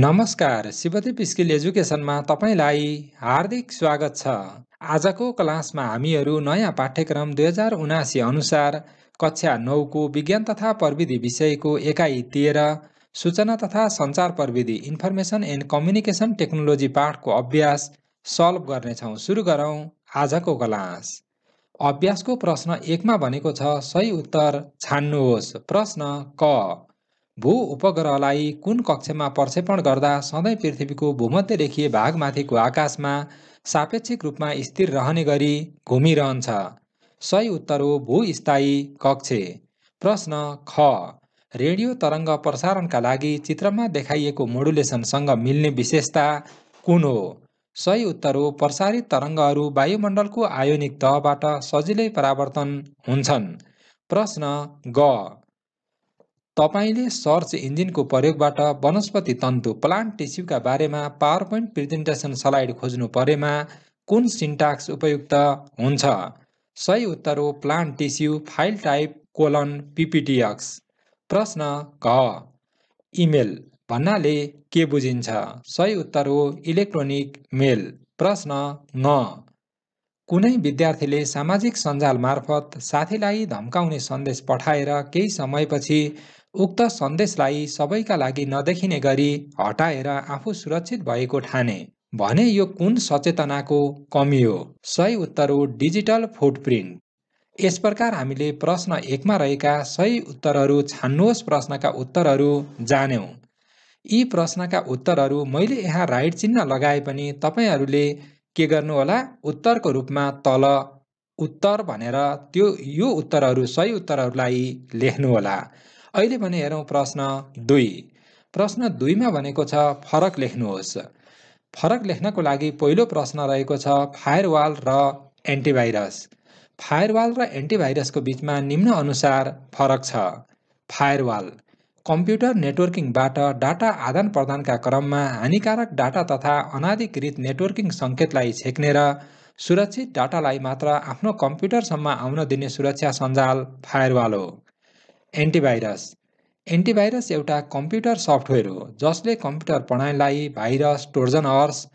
नमस्कार शिवदेव स्किल एजुकेसनमा तपाईँलाई हार्दिक स्वागत छ आजको क्लासमा हामीहरू नयाँ पाठ्यक्रम दुई हजार उनासी अनुसार कक्षा नौको विज्ञान तथा प्रविधि विषयको एकाइ तेह्र सूचना तथा सञ्चार प्रविधि इन्फर्मेसन एन्ड कम्युनिकेसन टेक्नोलोजी पाठको अभ्यास सल्भ गर्नेछौँ सुरु गरौँ आजको क्लास अभ्यासको प्रश्न एकमा भनेको छ सही उत्तर छान्नुहोस् प्रश्न क भू उपग्रहलाई कुन कक्षमा प्रक्षेपण गर्दा सधैँ पृथ्वीको भूमध्य रेखीय भागमाथिको आकाशमा सापेक्षिक रूपमा स्थिर रहने गरी घुमिरहन्छ सही उत्तर हो भूस्थायी कक्ष प्रश्न ख रेडियो तरङ्ग प्रसारणका लागि चित्रमा देखाइएको मोडुलेसनसँग मिल्ने विशेषता कुन हो सही उत्तर हो प्रसारित तरङ्गहरू वायुमण्डलको आयोनिक तहबाट सजिलै परावर्तन हुन्छन् प्रश्न ग तपाईँले सर्च इन्जिनको प्रयोगबाट वनस्पति तन्तु प्लान्ट टिस्युका बारेमा पावर पोइन्ट प्रेजेन्टेसन स्लाइड खोज्नु परेमा कुन सिन्ट्याक्स उपयुक्त हुन्छ सही उत्तर हो plant tissue file type colon PPTX प्रश्न क इमेल भन्नाले के बुझिन्छ सही उत्तर हो इलेक्ट्रोनिक मेल प्रश्न न कुनै विद्यार्थीले सामाजिक सञ्जाल मार्फत साथीलाई धम्काउने सन्देश पठाएर केही समयपछि उक्त सन्देशलाई सबैका लागि नदेखिने गरी हटाएर आफू सुरक्षित भएको ठाने भने यो कुन सचेतनाको कमी हो सही उत्तर हो डिजिटल फुटप्रिन्ट यस प्रकार हामीले प्रश्न एकमा रहेका सही उत्तरहरू छान्नुहोस् प्रश्नका उत्तरहरू जान्यौँ यी प्रश्नका उत्तरहरू मैले यहाँ राइट चिन्ह लगाए पनि तपाईँहरूले के गर्नुहोला उत्तरको रूपमा तल उत्तर भनेर त्यो यो उत्तरहरू सही उत्तरहरूलाई लेख्नुहोला अहिले भने हेरौँ प्रश्न दुई प्रश्न दुईमा भनेको छ फरक लेख्नुहोस् फरक लेख्नको लागि पहिलो प्रश्न रहेको छ फायरवाल र एन्टिभाइरस फायरवाल र एन्टिभाइरसको बिचमा निम्न अनुसार फरक छ फायरवाल कम्प्युटर नेटवर्किङबाट डाटा आदान प्रदानका क्रममा हानिकारक डाटा तथा अनाधिकृत नेटवर्किङ सङ्केतलाई छेक्ने र सुरक्षित डाटालाई मात्र आफ्नो कम्प्युटरसम्म आउन दिने सुरक्षा सञ्जाल फायरवाल हो एन्टिभाइरस एन्टिभाइरस एउटा कम्प्युटर सफ्टवेयर हो जसले कम्प्युटर प्रणालीलाई भाइरस टोर्जन हर्स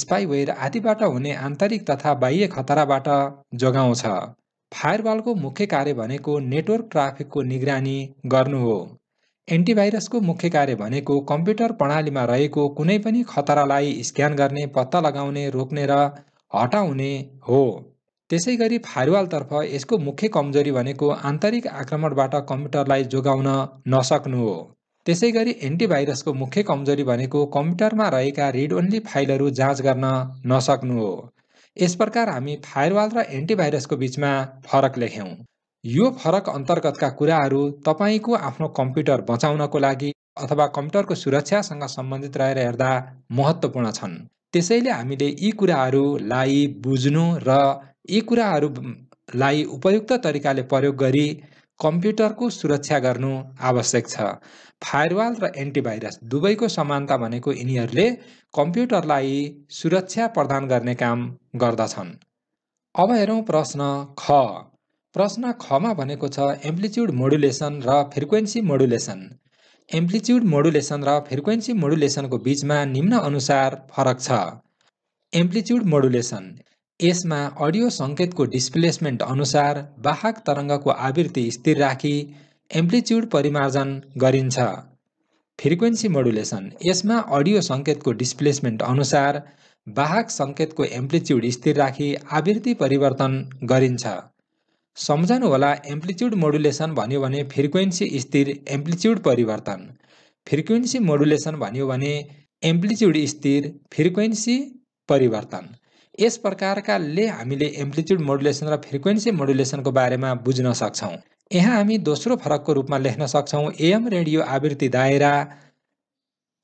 स्पाइवेयर आदिबाट हुने आन्तरिक तथा बाह्य खतराबाट जोगाउँछ फायरवालको मुख्य कार्य भनेको नेटवर्क ट्राफिकको निगरानी गर्नु हो एन्टिभाइरसको मुख्य कार्य भनेको कम्प्युटर प्रणालीमा रहेको कुनै पनि खतरालाई स्क्यान गर्ने पत्ता लगाउने रोक्ने र हटाउने हो त्यसै गरी फायरवालतर्फ यसको मुख्य कमजोरी भनेको आन्तरिक आक्रमणबाट कम्प्युटरलाई जोगाउन नसक्नु हो त्यसै गरी एन्टिभाइरसको मुख्य कमजोरी भनेको कम्प्युटरमा रहेका रिड ओन्ली फाइलहरू जाँच गर्न नसक्नु हो यस प्रकार हामी फायरवाल र एन्टिभाइरसको बिचमा फरक लेख्यौँ यो फरक अन्तर्गतका कुराहरू तपाईँको आफ्नो कम्प्युटर बचाउनको लागि अथवा कम्प्युटरको सुरक्षासँग सम्बन्धित रहेर हेर्दा महत्त्वपूर्ण छन् त्यसैले हामीले यी कुराहरूलाई बुझ्नु र यी कुराहरूलाई उपयुक्त तरिकाले प्रयोग गरी कम्प्युटरको सुरक्षा गर्नु आवश्यक छ फायरवाल र एन्टिभाइरस दुवैको समानता भनेको यिनीहरूले कम्प्युटरलाई सुरक्षा प्रदान गर्ने काम गर्दछन् अब हेरौँ प्रश्न ख प्रश्न खमा भनेको छ एम्प्लिच्युड मोडुलेसन र फ्रिक्वेन्सी मोडुलेसन एम्प्लिच्युड मोडुलेसन र फ्रिक्वेन्सी मोडुलेसनको बिचमा निम्न अनुसार फरक छ एम्प्लिच्युड मोडुलेसन यसमा अडियो सङ्केतको डिस्प्लेसमेन्ट अनुसार वाहक तरङ्गको आवृत्ति स्थिर राखी एम्प्लिच्युड परिमार्जन गरिन्छ फ्रिक्वेन्सी मोडुलेसन यसमा अडियो सङ्केतको डिस्प्लेसमेन्ट अनुसार वाहक सङ्केतको एम्प्लिच्युड स्थिर राखी आवृत्ति परिवर्तन गरिन्छ होला एम्प्लिच्युड मोडुलेसन भन्यो भने फ्रिक्वेन्सी स्थिर एम्प्लिच्युड परिवर्तन फ्रिक्वेन्सी मोडुलेसन भन्यो भने एम्प्लिच्युड स्थिर फ्रिक्वेन्सी परिवर्तन यस प्रकारका ले हामीले एम्प्लिच्युड मोडुलेसन र फ्रिक्वेन्सी मोडुलेसनको बारेमा बुझ्न सक्छौँ यहाँ हामी दोस्रो फरकको रूपमा लेख्न सक्छौँ एएम रेडियो आवृत्ति दायरा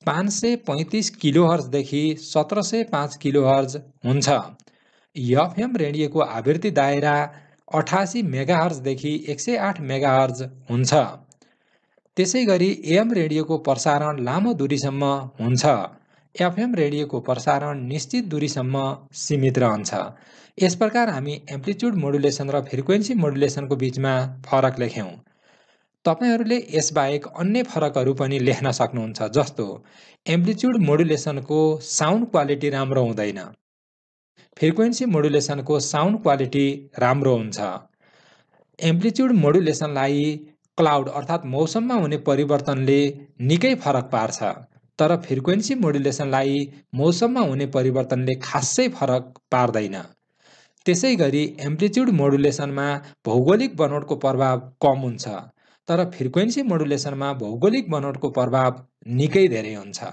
पाँच सय पैँतिस किलोहर्जदेखि सत्र सय पाँच किलोहर्ज हुन्छ यफएम रेडियोको आवृत्ति दायरा अठासी मेगाहर्जदेखि एक सय आठ मेगाहर्ज हुन्छ त्यसै गरी एएम रेडियोको प्रसारण लामो दूरीसम्म हुन्छ एफएम रेडियोको प्रसारण निश्चित दूरीसम्म सीमित रहन्छ यस प्रकार हामी एम्प्लिच्युड मोडुलेसन र फ्रिक्वेन्सी मोडुलेसनको बिचमा फरक लेख्यौँ तपाईँहरूले यसबाहेक अन्य फरकहरू पनि लेख्न सक्नुहुन्छ जस्तो एम्प्लिच्युड मोडुलेसनको साउन्ड क्वालिटी राम्रो हुँदैन फ्रिक्वेन्सी मोडुलेसनको साउन्ड क्वालिटी राम्रो हुन्छ एम्प्लिच्युड मोडुलेसनलाई क्लाउड अर्थात् मौसममा हुने परिवर्तनले निकै फरक पार्छ तर फ्रिक्वेन्सी मोडुलेसनलाई मौसममा हुने परिवर्तनले खासै फरक पार्दैन त्यसै गरी एम्प्लिच्युड मोडुलेसनमा भौगोलिक बनोटको प्रभाव कम हुन्छ तर फ्रिक्वेन्सी मोडुलेसनमा भौगोलिक बनोटको प्रभाव निकै धेरै हुन्छ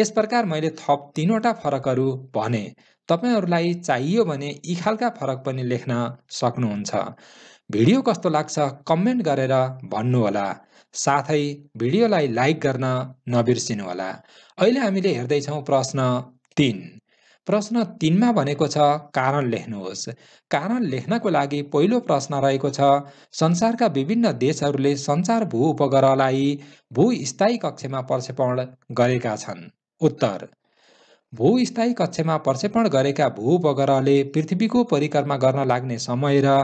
यस प्रकार मैले थप तिनवटा फरकहरू भने तपाईँहरूलाई चाहियो भने यी खालका फरक पनि लेख्न सक्नुहुन्छ भिडियो कस्तो लाग्छ कमेन्ट गरेर भन्नुहोला साथै भिडियोलाई लाइक गर्न नबिर्सिनुहोला अहिले हामीले हेर्दैछौँ प्रश्न तिन प्रश्न तिनमा भनेको छ कारण लेख्नुहोस् कारण लेख्नको लागि पहिलो प्रश्न रहेको छ संसारका विभिन्न देशहरूले संसार भू उपग्रहलाई भू स्थायी कक्षमा प्रक्षेपण गरेका छन् उत्तर भूस्थायी कक्षमा प्रक्षेपण गरेका भूपग्रहले पृथ्वीको परिक्रमा गर्न लाग्ने समय र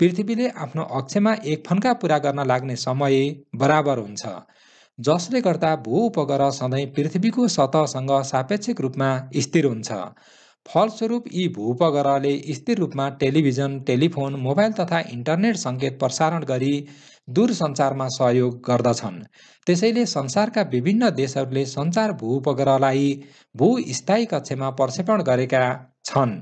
पृथ्वीले आफ्नो अक्षमा एक फन्का पुरा गर्न लाग्ने समय बराबर हुन्छ जसले गर्दा भू उपग्रह सधैँ पृथ्वीको सतहसँग सापेक्षिक रूपमा स्थिर हुन्छ फलस्वरूप यी भूपग्रहले स्थिर रूपमा टेलिभिजन टेलिफोन मोबाइल तथा इन्टरनेट सङ्केत प्रसारण गरी दूरसञ्चारमा सहयोग गर्दछन् त्यसैले संसारका विभिन्न देशहरूले सञ्चार भू उपग्रहलाई भू स्थायी कक्षमा प्रक्षेपण गरेका छन्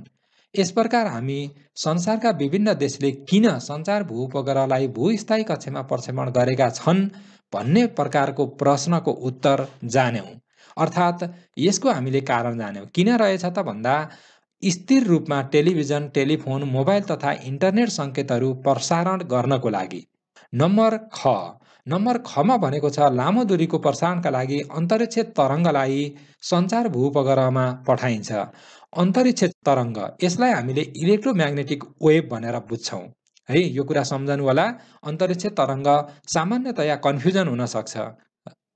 यस प्रकार हामी संसारका विभिन्न देशले किन सञ्चार भू उपग्रहलाई भूस्थायी कक्षमा प्रक्षेपण गरेका छन् भन्ने प्रकारको प्रश्नको उत्तर जान्यौँ अर्थात् यसको हामीले कारण जान्यौँ किन रहेछ त भन्दा स्थिर रूपमा टेलिभिजन टेलिफोन मोबाइल तथा इन्टरनेट सङ्केतहरू प्रसारण गर्नको लागि नम्बर ख नम्बर खमा भनेको छ लामो दूरीको प्रसारणका लागि अन्तरिक्ष तरङ्गलाई सञ्चार भूपग्रहमा पठाइन्छ अन्तरिक्ष तरङ्ग यसलाई हामीले इलेक्ट्रोम्याग्नेटिक वेभ भनेर बुझ्छौँ है यो कुरा सम्झनु होला अन्तरिक्ष तरङ्ग सामान्यतया कन्फ्युजन हुनसक्छ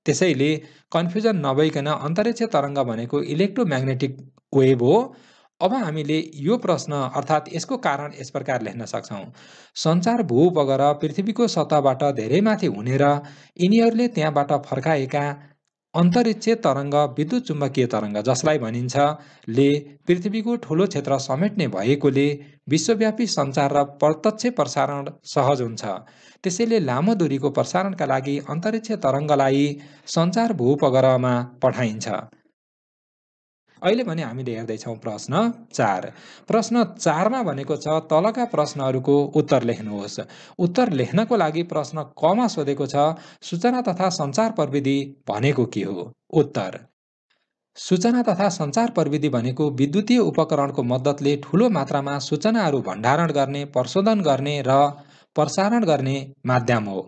त्यसैले कन्फ्युजन नभइकन अन्तरिक्ष तरङ्ग भनेको इलेक्ट्रोम्याग्नेटिक वेभ हो अब हामीले यो प्रश्न अर्थात् यसको कारण यस प्रकार लेख्न सक्छौँ सञ्चार भूउपगर पृथ्वीको सतहबाट धेरै माथि हुनेर यिनीहरूले त्यहाँबाट फर्काएका अन्तरिक्ष तरङ्ग विद्युत चुम्बकीय तरङ्ग जसलाई भनिन्छ ले पृथ्वीको ठुलो क्षेत्र समेट्ने भएकोले विश्वव्यापी सञ्चार र प्रत्यक्ष प्रसारण सहज हुन्छ त्यसैले लामो दूरीको प्रसारणका लागि अन्तरिक्ष तरङ्गलाई सञ्चार भूपग्रहमा पठाइन्छ अहिले भने हामीले हेर्दैछौँ प्रश्न चार प्रश्न चारमा भनेको छ तलका प्रश्नहरूको उत्तर लेख्नुहोस् उत्तर लेख्नको लागि प्रश्न कमा सोधेको छ सूचना तथा सञ्चार प्रविधि भनेको के हो उत्तर सूचना तथा सञ्चार प्रविधि भनेको विद्युतीय उपकरणको मद्दतले ठुलो मात्रामा सूचनाहरू भण्डारण गर्ने प्रशोधन गर्ने र प्रसारण गर्ने माध्यम हो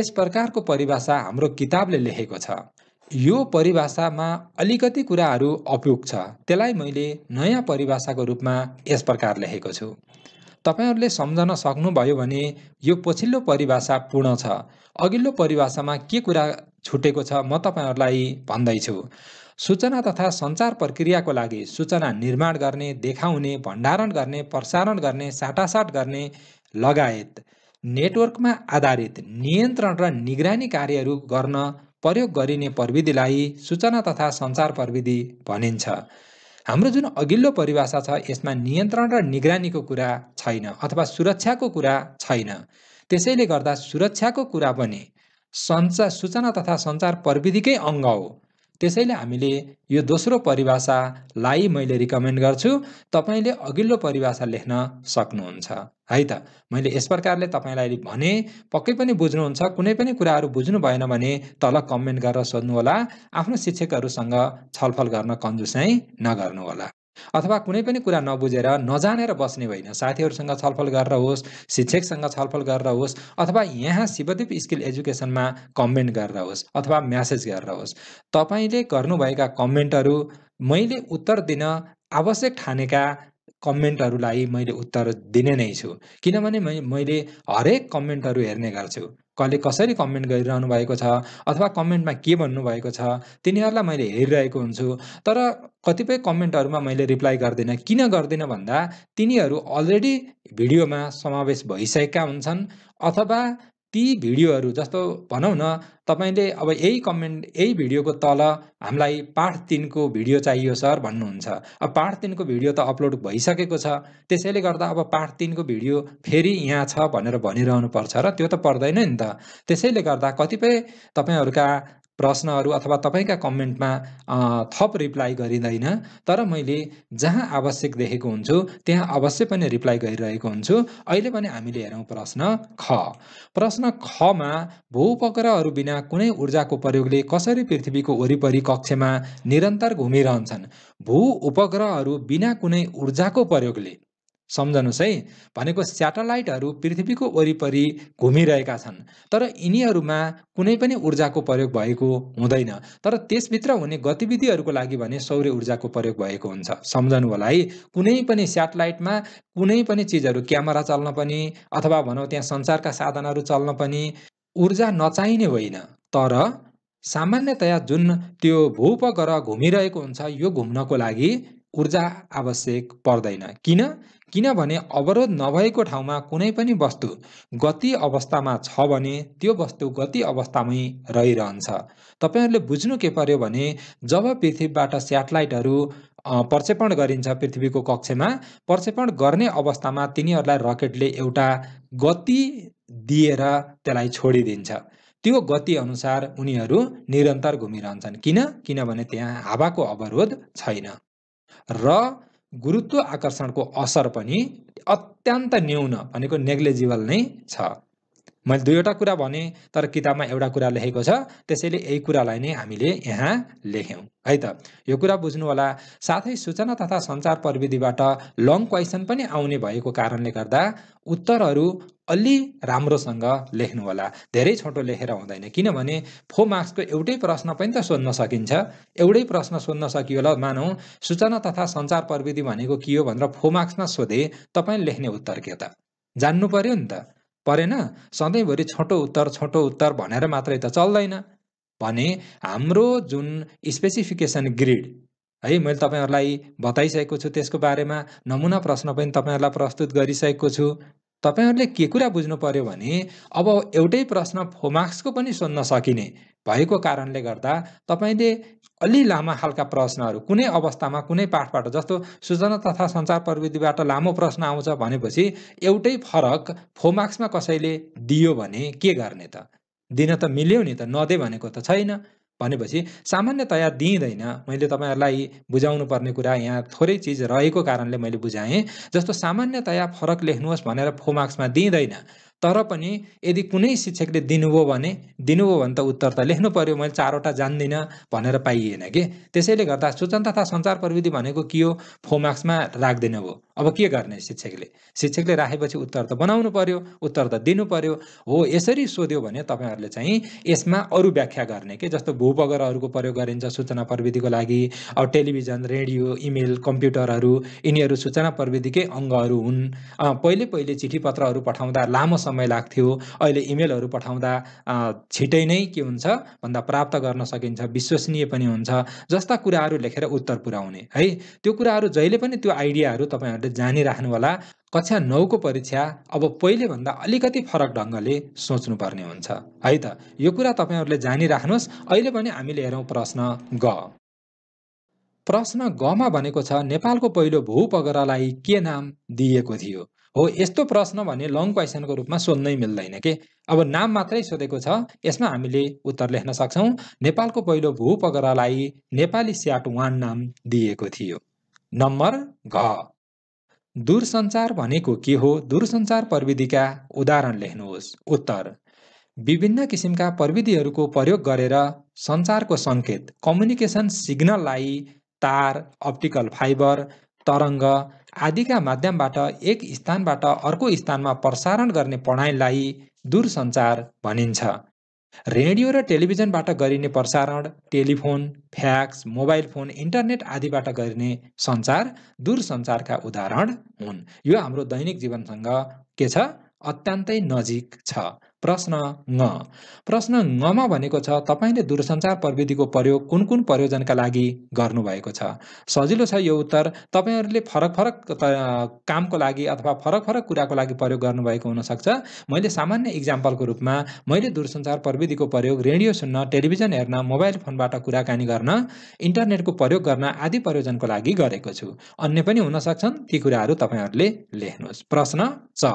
यस प्रकारको परिभाषा हाम्रो किताबले लेखेको छ यो परिभाषामा अलिकति कुराहरू अप्रुक छ त्यसलाई मैले नयाँ परिभाषाको रूपमा यस प्रकार लेखेको छु तपाईँहरूले सम्झन सक्नुभयो भने यो पछिल्लो परिभाषा पूर्ण छ अघिल्लो परिभाषामा के कुरा छुटेको छ म तपाईँहरूलाई भन्दैछु सूचना तथा सञ्चार प्रक्रियाको लागि सूचना निर्माण गर्ने देखाउने भण्डारण गर्ने प्रसारण गर्ने साटासाट गर्ने लगायत नेटवर्कमा आधारित नियन्त्रण र निगरानी कार्यहरू गर्न प्रयोग गरिने प्रविधिलाई सूचना तथा सञ्चार प्रविधि भनिन्छ हाम्रो जुन अघिल्लो परिभाषा छ यसमा नियन्त्रण र निगरानीको कुरा छैन अथवा सुरक्षाको कुरा छैन त्यसैले गर्दा सुरक्षाको कुरा पनि सञ्चार सूचना तथा सञ्चार प्रविधिकै अङ्ग हो त्यसैले हामीले यो दोस्रो परिभाषालाई मैले रिकमेन्ड गर्छु तपाईँले अघिल्लो परिभाषा लेख्न सक्नुहुन्छ है त मैले यस प्रकारले तपाईँलाई भने पक्कै पनि बुझ्नुहुन्छ कुनै पनि कुराहरू बुझ्नु भएन भने तल कमेन्ट गरेर सोध्नुहोला आफ्नो शिक्षकहरूसँग छलफल गर्न कन्जुसै नगर्नुहोला अथवा कुनै पनि कुरा नबुझेर नजानेर बस्ने होइन साथीहरूसँग छलफल गरेर होस् शिक्षकसँग छलफल गरेर होस् अथवा यहाँ शिवदीप स्किल एजुकेसनमा कमेन्ट गरेर होस् अथवा म्यासेज गरेर होस् तपाईँले गर्नुभएका कमेन्टहरू मैले उत्तर दिन आवश्यक ठानेका कमेन्टहरूलाई मैले उत्तर दिने नै छु किनभने मैले हरेक कमेन्टहरू हेर्ने गर्छु कसले कसरी कमेन्ट गरिरहनु भएको छ अथवा कमेन्टमा के भन्नुभएको छ तिनीहरूलाई मैले हेरिरहेको हुन्छु तर कतिपय कमेन्टहरूमा मैले रिप्लाई गर्दिनँ किन गर्दिनँ भन्दा तिनीहरू अलरेडी भिडियोमा समावेश भइसकेका हुन्छन् अथवा ती भिडियोहरू जस्तो भनौँ न तपाईँले अब यही कमेन्ट यही भिडियोको तल हामीलाई पाठ तिनको भिडियो चाहियो सर भन्नुहुन्छ अब पाठ तिनको भिडियो त अपलोड भइसकेको छ त्यसैले गर्दा अब पाठ तिनको भिडियो फेरि यहाँ छ भनेर भनिरहनु पर्छ र त्यो त पर्दैन नि त त्यसैले गर्दा कतिपय तपाईँहरूका प्रश्नहरू अथवा तपाईँका कमेन्टमा थप रिप्लाई गरिँदैन तर मैले जहाँ आवश्यक देखेको हुन्छु त्यहाँ अवश्य पनि रिप्लाई गरिरहेको हुन्छु अहिले पनि हामीले हेरौँ प्रश्न ख प्रश्न खमा भूपग्रहहरू बिना कुनै ऊर्जाको प्रयोगले कसरी पृथ्वीको वरिपरि कक्षमा निरन्तर घुमिरहन्छन् भू उपग्रहहरू बिना कुनै ऊर्जाको प्रयोगले सम्झनुहोस् है भनेको सेटेलाइटहरू पृथ्वीको वरिपरि घुमिरहेका छन् तर यिनीहरूमा कुनै पनि ऊर्जाको प्रयोग भएको हुँदैन तर त्यसभित्र हुने गतिविधिहरूको लागि भने सौर्य ऊर्जाको प्रयोग भएको हुन्छ सम्झनु होला है कुनै पनि सेटेलाइटमा कुनै पनि चिजहरू क्यामेरा चल्न पनि अथवा भनौँ त्यहाँ सञ्चारका साधनहरू चल्न पनि ऊर्जा नचाहिने होइन तर सामान्यतया जुन त्यो भूपग्रह घुमिरहेको हुन्छ यो घुम्नको लागि ऊर्जा आवश्यक पर्दैन किन किनभने अवरोध नभएको ठाउँमा कुनै पनि वस्तु गति अवस्थामा छ भने त्यो वस्तु गति अवस्थामै रहिरहन्छ तपाईँहरूले बुझ्नु के पर्यो भने जब पृथ्वीबाट सेटेलाइटहरू प्रक्षेपण गरिन्छ पृथ्वीको कक्षमा प्रक्षेपण गर्ने अवस्थामा तिनीहरूलाई रकेटले एउटा गति दिएर त्यसलाई छोडिदिन्छ त्यो गतिअनुसार उनीहरू निरन्तर घुमिरहन्छन् किन किनभने त्यहाँ हावाको अवरोध छैन र गुरुत्व आकर्षणको असर पनि अत्यन्त न्यून भनेको नेग्लेजिबल नै छ मैले दुईवटा कुरा भने तर किताबमा एउटा कुरा लेखेको छ त्यसैले यही कुरालाई नै हामीले यहाँ लेख्यौँ है त यो कुरा बुझ्नु होला साथै सूचना तथा सञ्चार प्रविधिबाट लङ क्वेसन पनि आउने भएको कारणले गर्दा उत्तरहरू अलि राम्रोसँग लेख्नु होला धेरै छोटो लेखेर हुँदैन किनभने फो मार्क्सको एउटै प्रश्न पनि त सोध्न सकिन्छ एउटै प्रश्न सोध्न सकियो होला मानौँ सूचना तथा सञ्चार प्रविधि भनेको के हो भनेर फो मार्क्समा सोधे तपाईँ लेख्ने उत्तर के त जान्नु पर्यो नि त परेन सधैँभरि छोटो उत्तर छोटो उत्तर भनेर मात्रै त चल्दैन भने हाम्रो जुन स्पेसिफिकेसन ग्रिड है मैले तपाईँहरूलाई बताइसकेको छु त्यसको बारेमा नमुना प्रश्न पनि तपाईँहरूलाई प्रस्तुत गरिसकेको छु तपाईँहरूले के कुरा बुझ्नु पर्यो भने अब एउटै प्रश्न फोमार्क्सको पनि सोध्न सकिने भएको कारणले गर्दा तपाईँले अलि लामा खालका प्रश्नहरू कुनै अवस्थामा कुनै पाठबाट जस्तो सूचना तथा सञ्चार प्रविधिबाट लामो प्रश्न आउँछ भनेपछि एउटै फरक फोमार्क्समा कसैले दियो भने के गर्ने त दिन त मिल्यो नि त नदे भनेको त छैन भनेपछि सामान्यतया दिइँदैन मैले तपाईँहरूलाई बुझाउनु पर्ने कुरा यहाँ थोरै चिज रहेको कारणले मैले बुझाएँ जस्तो सामान्यतया फरक लेख्नुहोस् भनेर फोमार्क्समा दिइँदैन तर पनि यदि कुनै शिक्षकले दिनुभयो भने दिनुभयो भने त उत्तर त लेख्नु पऱ्यो मैले चारवटा जान्दिनँ भनेर पाइएन कि त्यसैले गर्दा सूचना तथा सञ्चार प्रविधि भनेको के हो फो मार्क्समा राख्दैन भयो अब के गर्ने शिक्षकले शिक्षकले राखेपछि उत्तर त बनाउनु पर्यो उत्तर त दिनु पर्यो हो यसरी सोध्यो भने तपाईँहरूले चाहिँ यसमा अरू व्याख्या गर्ने के जस्तो भू बगरहरूको प्रयोग गरिन्छ सूचना प्रविधिको लागि अब टेलिभिजन रेडियो इमेल कम्प्युटरहरू यिनीहरू सूचना प्रविधिकै अङ्गहरू हुन् पहिले पहिले चिठी पत्रहरू पठाउँदा लामो समय समय लाग्थ्यो अहिले इमेलहरू पठाउँदा छिटै नै के हुन्छ भन्दा प्राप्त गर्न सकिन्छ विश्वसनीय पनि हुन्छ जस्ता कुराहरू लेखेर उत्तर पुऱ्याउने है त्यो कुराहरू जहिले पनि त्यो आइडियाहरू तपाईँहरूले जानिराख्नु होला कक्षा नौको परीक्षा अब पहिलेभन्दा अलिकति फरक ढङ्गले सोच्नुपर्ने हुन्छ है त यो कुरा तपाईँहरूले जानिराख्नुहोस् अहिले पनि हामीले हेरौँ प्रश्न ग प्रश्न गमा भनेको छ नेपालको पहिलो भूपगरलाई के नाम दिएको थियो हो यस्तो प्रश्न भने लङ क्वेसनको रूपमा सोध्नै मिल्दैन के अब नाम मात्रै सोधेको छ यसमा हामीले उत्तर लेख्न सक्छौँ नेपालको पहिलो भूपगरालाई नेपाली स्याट वान नाम दिएको थियो नम्बर घ दूरसञ्चार भनेको के हो दूरसञ्चार प्रविधिका उदाहरण लेख्नुहोस् उत्तर विभिन्न किसिमका प्रविधिहरूको प्रयोग गरेर सञ्चारको सङ्केत कम्युनिकेसन सिग्नललाई तार अप्टिकल फाइबर तरङ्ग आदिका माध्यमबाट एक स्थानबाट अर्को स्थानमा प्रसारण गर्ने पढाइलाई दूरसञ्चार भनिन्छ रेडियो र टेलिभिजनबाट गरिने प्रसारण telephone fax mobile phone internet आदिबाट गरिने सञ्चार दूरसञ्चारका उदाहरण हुन् यो हाम्रो दैनिक जीवनसँग के छ अत्यन्तै नजिक छ प्रश्न ङ प्रश्न ङमा भनेको छ तपाईँले दूरसञ्चार प्रविधिको प्रयोग कुन कुन प्रयोजनका लागि गर्नुभएको छ सजिलो छ यो उत्तर तपाईँहरूले फरक फरक कामको लागि अथवा फरक फरक कुराको लागि प्रयोग गर्नुभएको हुनसक्छ मैले सामान्य इक्जाम्पलको रूपमा मैले दूरसञ्चार प्रविधिको प्रयोग रेडियो सुन्न टेलिभिजन हेर्न मोबाइल फोनबाट कुराकानी गर्न इन्टरनेटको प्रयोग गर्न आदि प्रयोजनको लागि गरेको छु अन्य पनि हुनसक्छन् ती कुराहरू तपाईँहरूले लेख्नुहोस् प्रश्न छ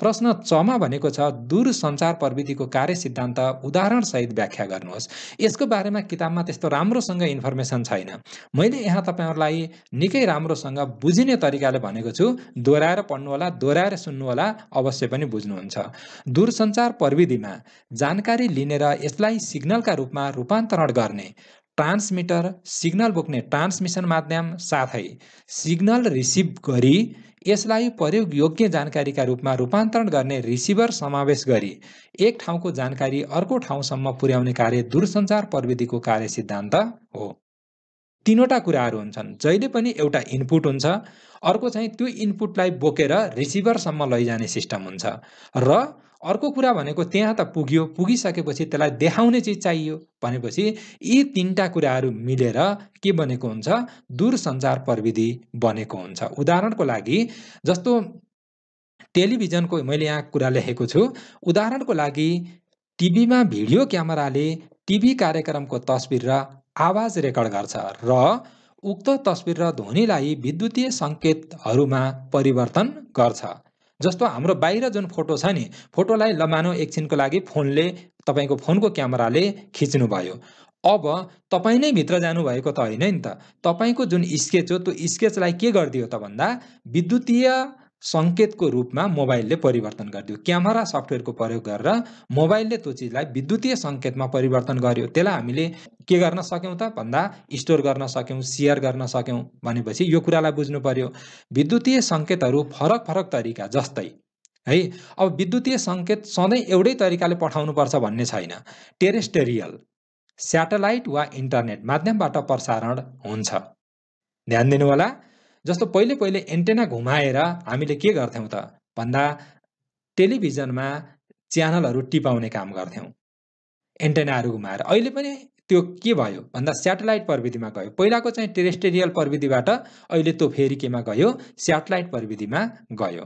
प्रश्न चमा भनेको छ दूरसञ्चार प्रविधिको कार्य सिद्धान्त उदाहरणसहित व्याख्या गर्नुहोस् यसको बारेमा किताबमा त्यस्तो राम्रोसँग इन्फर्मेसन छैन मैले यहाँ तपाईँहरूलाई निकै राम्रोसँग बुझिने तरिकाले भनेको छु दोहोऱ्याएर पढ्नुहोला दोहोऱ्याएर सुन्नुहोला अवश्य पनि बुझ्नुहुन्छ दूरसञ्चार प्रविधिमा जानकारी लिने र यसलाई सिग्नलका रूपमा रूपान्तरण गर्ने ट्रान्समिटर सिग्नल बोक्ने ट्रान्समिसन माध्यम साथै सिग्नल रिसिभ गरी यसलाई प्रयोग योग्य जानकारीका रूपमा रूपान्तरण गर्ने रिसिभर समावेश गरी एक ठाउँको जानकारी अर्को ठाउँसम्म पुर्याउने कार्य दूरसञ्चार प्रविधिको कार्य सिद्धान्त हो तिनवटा कुराहरू हुन्छन् जहिले पनि एउटा इनपुट हुन्छ अर्को चाहिँ त्यो इनपुटलाई बोकेर रिसिभरसम्म लैजाने सिस्टम हुन्छ र अर्को कुरा भनेको त्यहाँ त पुग्यो पुगिसकेपछि त्यसलाई देखाउने चिज चाहियो भनेपछि यी तिनवटा कुराहरू मिलेर के बनेको हुन्छ दूरसञ्चार प्रविधि बनेको हुन्छ उदाहरणको लागि जस्तो टेलिभिजनको मैले यहाँ कुरा लेखेको छु उदाहरणको लागि टिभीमा भिडियो क्यामेराले टिभी कार्यक्रमको तस्बिर र आवाज रेकर्ड गर्छ र उक्त तस्विर र ध्वनिलाई विद्युतीय सङ्केतहरूमा परिवर्तन गर्छ जस्तो हाम्रो बाहिर जुन फोटो छ नि फोटोलाई लमानो एकछिनको लागि फोनले तपाईँको फोनको क्यामेराले खिच्नुभयो अब तपाईँ नै भित्र जानुभएको त होइन नि त तपाईँको जुन स्केच हो त्यो स्केचलाई के गरिदियो त भन्दा विद्युतीय सङ्केतको रूपमा मोबाइलले परिवर्तन गरिदियो क्यामेरा सफ्टवेयरको प्रयोग गरेर मोबाइलले त्यो चिजलाई विद्युतीय सङ्केतमा परिवर्तन गर्यो त्यसलाई हामीले के गर्न सक्यौँ त भन्दा स्टोर गर्न सक्यौँ सेयर गर्न सक्यौँ भनेपछि यो कुरालाई बुझ्नु पर्यो विद्युतीय सङ्केतहरू फरक फरक तरिका जस्तै है अब विद्युतीय सङ्केत सधैँ एउटै तरिकाले पठाउनुपर्छ भन्ने छैन टेरेस्टेरियल स्याटेलाइट वा इन्टरनेट माध्यमबाट प्रसारण हुन्छ ध्यान दिनु होला जस्तो पहिले पहिले एन्टेना घुमाएर हामीले के गर्थ्यौँ त भन्दा टेलिभिजनमा च्यानलहरू टिपाउने काम गर्थ्यौँ एन्टेनाहरू घुमाएर अहिले पनि त्यो के भयो भन्दा सेटेलाइट प्रविधिमा गयो पहिलाको चाहिँ टेरेस्टेरियल प्रविधिबाट अहिले त्यो फेरि केमा गयो सेटेलाइट प्रविधिमा गयो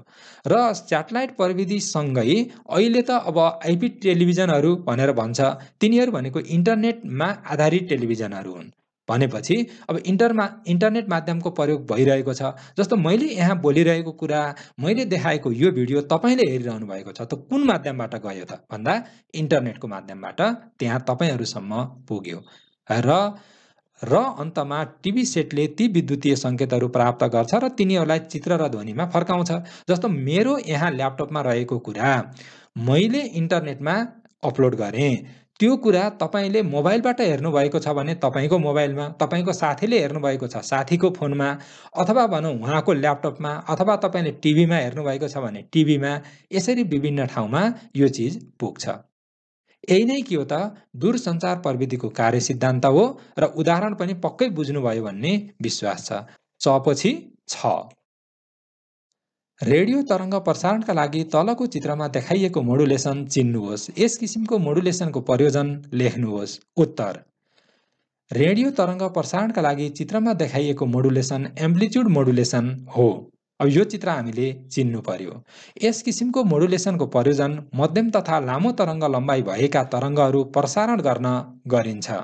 र सेटेलाइट प्रविधिसँगै अहिले त अब आइपी टेलिभिजनहरू भनेर भन्छ तिनीहरू भनेको इन्टरनेटमा आधारित टेलिभिजनहरू हुन् भनेपछि अब इन्टरमा इन्टरनेट माध्यमको प्रयोग भइरहेको छ जस्तो मैले यहाँ बोलिरहेको कुरा मैले देखाएको यो भिडियो तपाईँले हेरिरहनु भएको छ त कुन माध्यमबाट गयो त भन्दा इन्टरनेटको माध्यमबाट त्यहाँ तपाईँहरूसम्म पुग्यो र र अन्तमा टिभी सेटले ती विद्युतीय सङ्केतहरू प्राप्त गर्छ र तिनीहरूलाई चित्र र ध्वनिमा फर्काउँछ जस्तो मेरो यहाँ ल्यापटपमा रहेको कुरा मैले इन्टरनेटमा अपलोड गरेँ त्यो कुरा तपाईँले मोबाइलबाट हेर्नुभएको छ भने तपाईँको मोबाइलमा तपाईँको साथीले हेर्नुभएको छ साथीको फोनमा अथवा भनौँ उहाँको ल्यापटपमा अथवा तपाईँले टिभीमा हेर्नुभएको छ भने टिभीमा यसरी विभिन्न ठाउँमा यो चिज पुग्छ यही नै के हो त दूरसञ्चार प्रविधिको कार्य सिद्धान्त हो र उदाहरण पनि पक्कै बुझ्नुभयो भन्ने विश्वास छ च पछि छ रेडियो तरङ्ग प्रसारणका लागि तलको चित्रमा देखाइएको मोडुलेसन चिन्नुहोस् यस किसिमको मोडुलेसनको प्रयोजन लेख्नुहोस् उत्तर रेडियो तरङ्ग प्रसारणका लागि चित्रमा देखाइएको मोडुलेसन एम्प्लिच्युड मोडुलेसन हो अब यो चित्र हामीले चिन्नु पर्यो यस किसिमको मोडुलेसनको प्रयोजन मध्यम तथा लामो तरङ्ग लम्बाइ भएका तरङ्गहरू प्रसारण गर्न गरिन्छ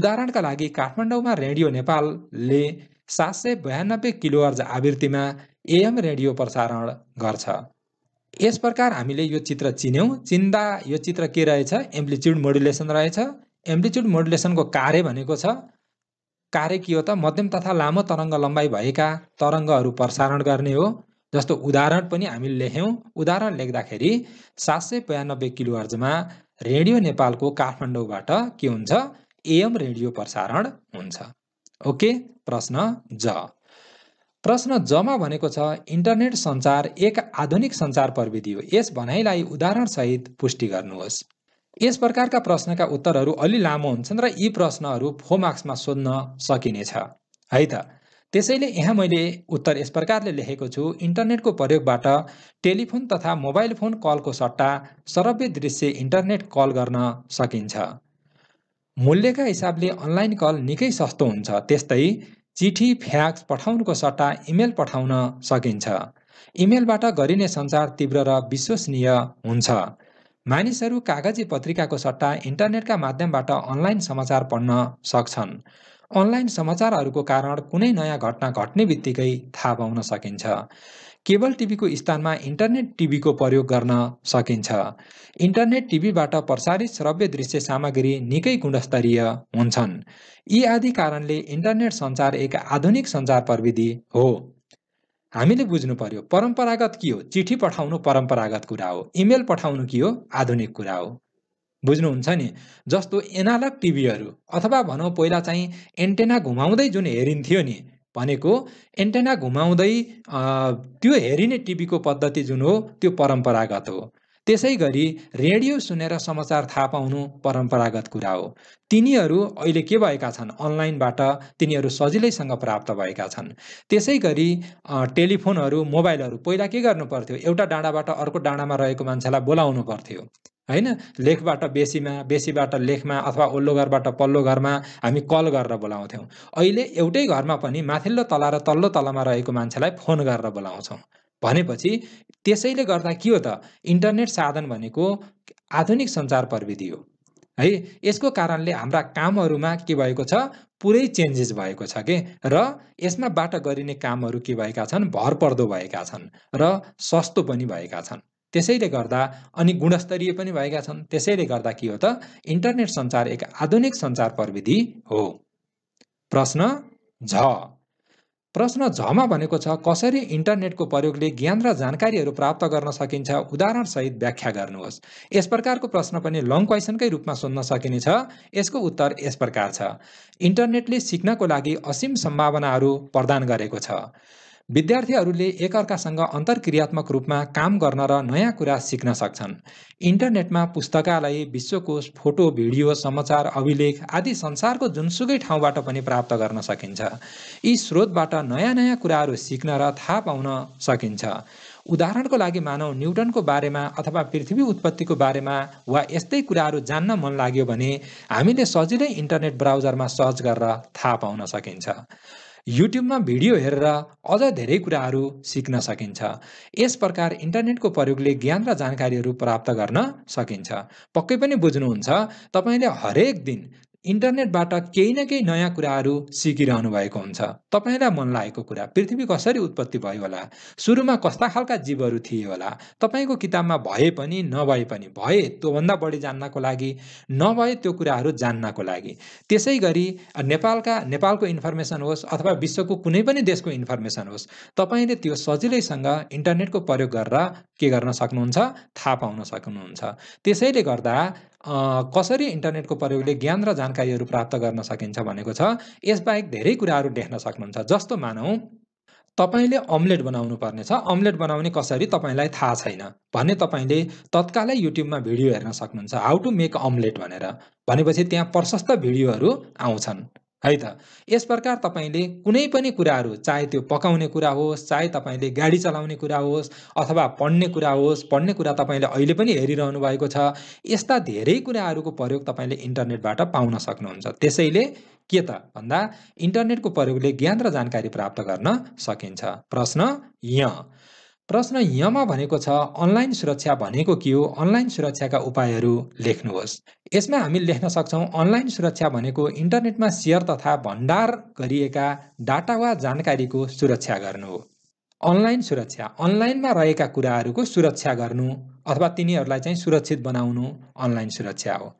उदाहरणका लागि काठमाडौँमा रेडियो नेपालले सात सय बयानब्बे किलोअर्ज आवृत्तिमा एएम रेडियो प्रसारण गर्छ यस प्रकार हामीले यो चित्र चिन्यौँ चिन्दा यो चित्र के रहेछ एम्प्लिच्युड मोडुलेसन रहेछ एम्प्लिच्युड मोडुलेसनको कार्य भनेको छ कार्य के हो त मध्यम तथा लामो तरङ्ग लम्बाइ भएका तरङ्गहरू प्रसारण गर्ने हो जस्तो उदाहरण पनि हामीले लेख्यौँ उदाहरण लेख्दाखेरि सात सय बयानब्बे किलो अर्जमा रेडियो नेपालको काठमाडौँबाट के हुन्छ एएम रेडियो प्रसारण हुन्छ ओके प्रश्न ज प्रश्न जम्मा भनेको छ इन्टरनेट सञ्चार एक आधुनिक सञ्चार प्रविधि हो यस भनाइलाई उदाहरणसहित पुष्टि गर्नुहोस् यस प्रकारका प्रश्नका उत्तरहरू अलि लामो हुन्छन् र यी प्रश्नहरू फो मार्क्समा सोध्न सकिनेछ है त त्यसैले यहाँ मैले उत्तर यस प्रकारले लेखेको छु इन्टरनेटको प्रयोगबाट टेलिफोन तथा मोबाइल फोन कलको सट्टा सरव्य दृश्य इन्टरनेट कल गर्न सकिन्छ मूल्यका हिसाबले अनलाइन कल निकै सस्तो हुन्छ त्यस्तै चिठी फ्याक्स पठाउनुको सट्टा इमेल पठाउन सकिन्छ इमेलबाट गरिने सञ्चार तीव्र र विश्वसनीय हुन्छ मानिसहरू कागजी पत्रिकाको सट्टा इन्टरनेटका माध्यमबाट अनलाइन समाचार पढ्न सक्छन् अनलाइन समाचारहरूको कारण कुनै नयाँ घटना घट्ने बित्तिकै थाहा पाउन सकिन्छ केबल टिभीको स्थानमा इन्टरनेट टिभीको प्रयोग गर्न सकिन्छ इन्टरनेट टिभीबाट प्रसारित श्रव्य दृश्य सामग्री निकै गुणस्तरीय हुन्छन् यी आदि कारणले इन्टरनेट सञ्चार एक आधुनिक सञ्चार प्रविधि हो हामीले बुझ्नु पर्यो परम्परागत के हो चिठी पठाउनु परम्परागत कुरा हो इमेल पठाउनु के हो आधुनिक कुरा हो बुझ्नुहुन्छ नि जस्तो एनालग टिभीहरू अथवा भनौँ पहिला चाहिँ एन्टेना घुमाउँदै जुन हेरिन्थ्यो नि भनेको एन्टेना घुमाउँदै त्यो हेरिने टिभीको पद्धति जुन हो त्यो परम्परागत हो त्यसै गरी रेडियो सुनेर समाचार थाहा पाउनु परम्परागत कुरा हो तिनीहरू अहिले के भएका छन् अनलाइनबाट तिनीहरू सजिलैसँग प्राप्त भएका छन् त्यसै गरी टेलिफोनहरू मोबाइलहरू पहिला के गर्नु पर्थ्यो एउटा डाँडाबाट अर्को डाँडामा रहेको मान्छेलाई बोलाउनु पर्थ्यो होइन लेखबाट बेसीमा बेसीबाट लेखमा अथवा ओल्लो घरबाट पल्लो घरमा हामी कल गरेर बोलाउँथ्यौँ अहिले एउटै घरमा पनि माथिल्लो तला र तल्लो तलामा रहेको मान्छेलाई फोन गरेर बोलाउँछौँ भनेपछि त्यसैले गर्दा के हो त इन्टरनेट साधन भनेको आधुनिक सञ्चार प्रविधि हो है यसको कारणले हाम्रा कामहरूमा के भएको छ पुरै चेन्जेस भएको छ के र यसमा बाट गरिने कामहरू के भएका छन् भरपर्दो भएका छन् र सस्तो पनि भएका छन् त्यसैले गर्दा अनि गुणस्तरीय पनि भएका छन् त्यसैले गर्दा के हो त इन्टरनेट सञ्चार एक आधुनिक सञ्चार प्रविधि हो प्रश्न झ प्रश्न झमा भनेको छ कसरी इन्टरनेटको प्रयोगले ज्ञान र जानकारीहरू प्राप्त गर्न सकिन्छ उदाहरणसहित व्याख्या गर्नुहोस् यस प्रकारको प्रश्न पनि लङ क्वेसनकै रूपमा सोध्न सकिनेछ यसको उत्तर यस प्रकार छ इन्टरनेटले सिक्नको लागि असीम सम्भावनाहरू प्रदान गरेको छ विद्यार्थीहरूले एकअर्कासँग अन्तर्क्रियात्मक रूपमा काम गर्न र नयाँ कुरा सिक्न सक्छन् इन्टरनेटमा पुस्तकालय विश्वकोश फोटो भिडियो समाचार अभिलेख आदि संसारको जुनसुकै ठाउँबाट पनि प्राप्त गर्न सकिन्छ यी स्रोतबाट नयाँ नयाँ कुराहरू सिक्न र थाहा पाउन सकिन्छ उदाहरणको लागि मानव न्युटनको बारेमा अथवा पृथ्वी उत्पत्तिको बारेमा वा यस्तै कुराहरू जान्न मन लाग्यो भने हामीले सजिलै इन्टरनेट ब्राउजरमा सर्च गरेर थाहा पाउन सकिन्छ युट्युबमा भिडियो हेरेर अझ धेरै कुराहरू सिक्न सकिन्छ यस प्रकार इन्टरनेटको प्रयोगले ज्ञान र जानकारीहरू प्राप्त गर्न सकिन्छ पक्कै पनि बुझ्नुहुन्छ तपाईँले हरेक दिन इन्टरनेटबाट केही न केही नयाँ कुराहरू सिकिरहनु भएको हुन्छ तपाईँलाई मन लागेको कुरा पृथ्वी कसरी उत्पत्ति भयो होला सुरुमा कस्ता खालका जीवहरू थिए होला तपाईँको किताबमा भए पनि नभए पनि भए त्योभन्दा बढी जान्नको लागि नभए त्यो कुराहरू जान्नको लागि त्यसै गरी नेपालका नेपालको इन्फर्मेसन होस् अथवा विश्वको कुनै पनि देशको इन्फर्मेसन होस् तपाईँले त्यो सजिलैसँग इन्टरनेटको प्रयोग गरेर के गर्न सक्नुहुन्छ थाहा पाउन सक्नुहुन्छ त्यसैले गर्दा कसरी इन्टरनेटको प्रयोगले ज्ञान र जानकारीहरू प्राप्त गर्न सकिन्छ भनेको छ यसबाहेक धेरै कुराहरू देख्न सक्नुहुन्छ जस्तो मानौँ तपाईँले अम्लेट बनाउनु पर्नेछ अम्लेट बनाउने कसरी तपाईँलाई थाहा छैन भने तपाईँले तत्कालै युट्युबमा भिडियो हेर्न सक्नुहुन्छ हाउ टु मेक अम्लेट भनेर भनेपछि त्यहाँ प्रशस्त भिडियोहरू आउँछन् है त यस प्रकार तपाईँले कुनै पनि कुराहरू चाहे त्यो पकाउने कुरा होस् चाहे तपाईँले गाडी चलाउने कुरा होस् अथवा पढ्ने कुरा होस् पढ्ने कुरा तपाईँले अहिले पनि हेरिरहनु भएको छ यस्ता धेरै कुराहरूको प्रयोग तपाईँले इन्टरनेटबाट पाउन सक्नुहुन्छ त्यसैले के त भन्दा इन्टरनेटको प्रयोगले ज्ञान र जानकारी प्राप्त गर्न सकिन्छ प्रश्न य प्रश्न यमा भनेको छ अनलाइन सुरक्षा भनेको के हो अनलाइन सुरक्षाका उपायहरू लेख्नुहोस् यसमा हामी लेख्न सक्छौँ अनलाइन सुरक्षा भनेको इन्टरनेटमा सेयर तथा भण्डार गरिएका डाटा वा जानकारीको सुरक्षा गर्नु हो अनलाइन सुरक्षा अनलाइनमा रहेका कुराहरूको सुरक्षा गर्नु अथवा तिनीहरूलाई चाहिँ सुरक्षित बनाउनु अनलाइन सुरक्षा हो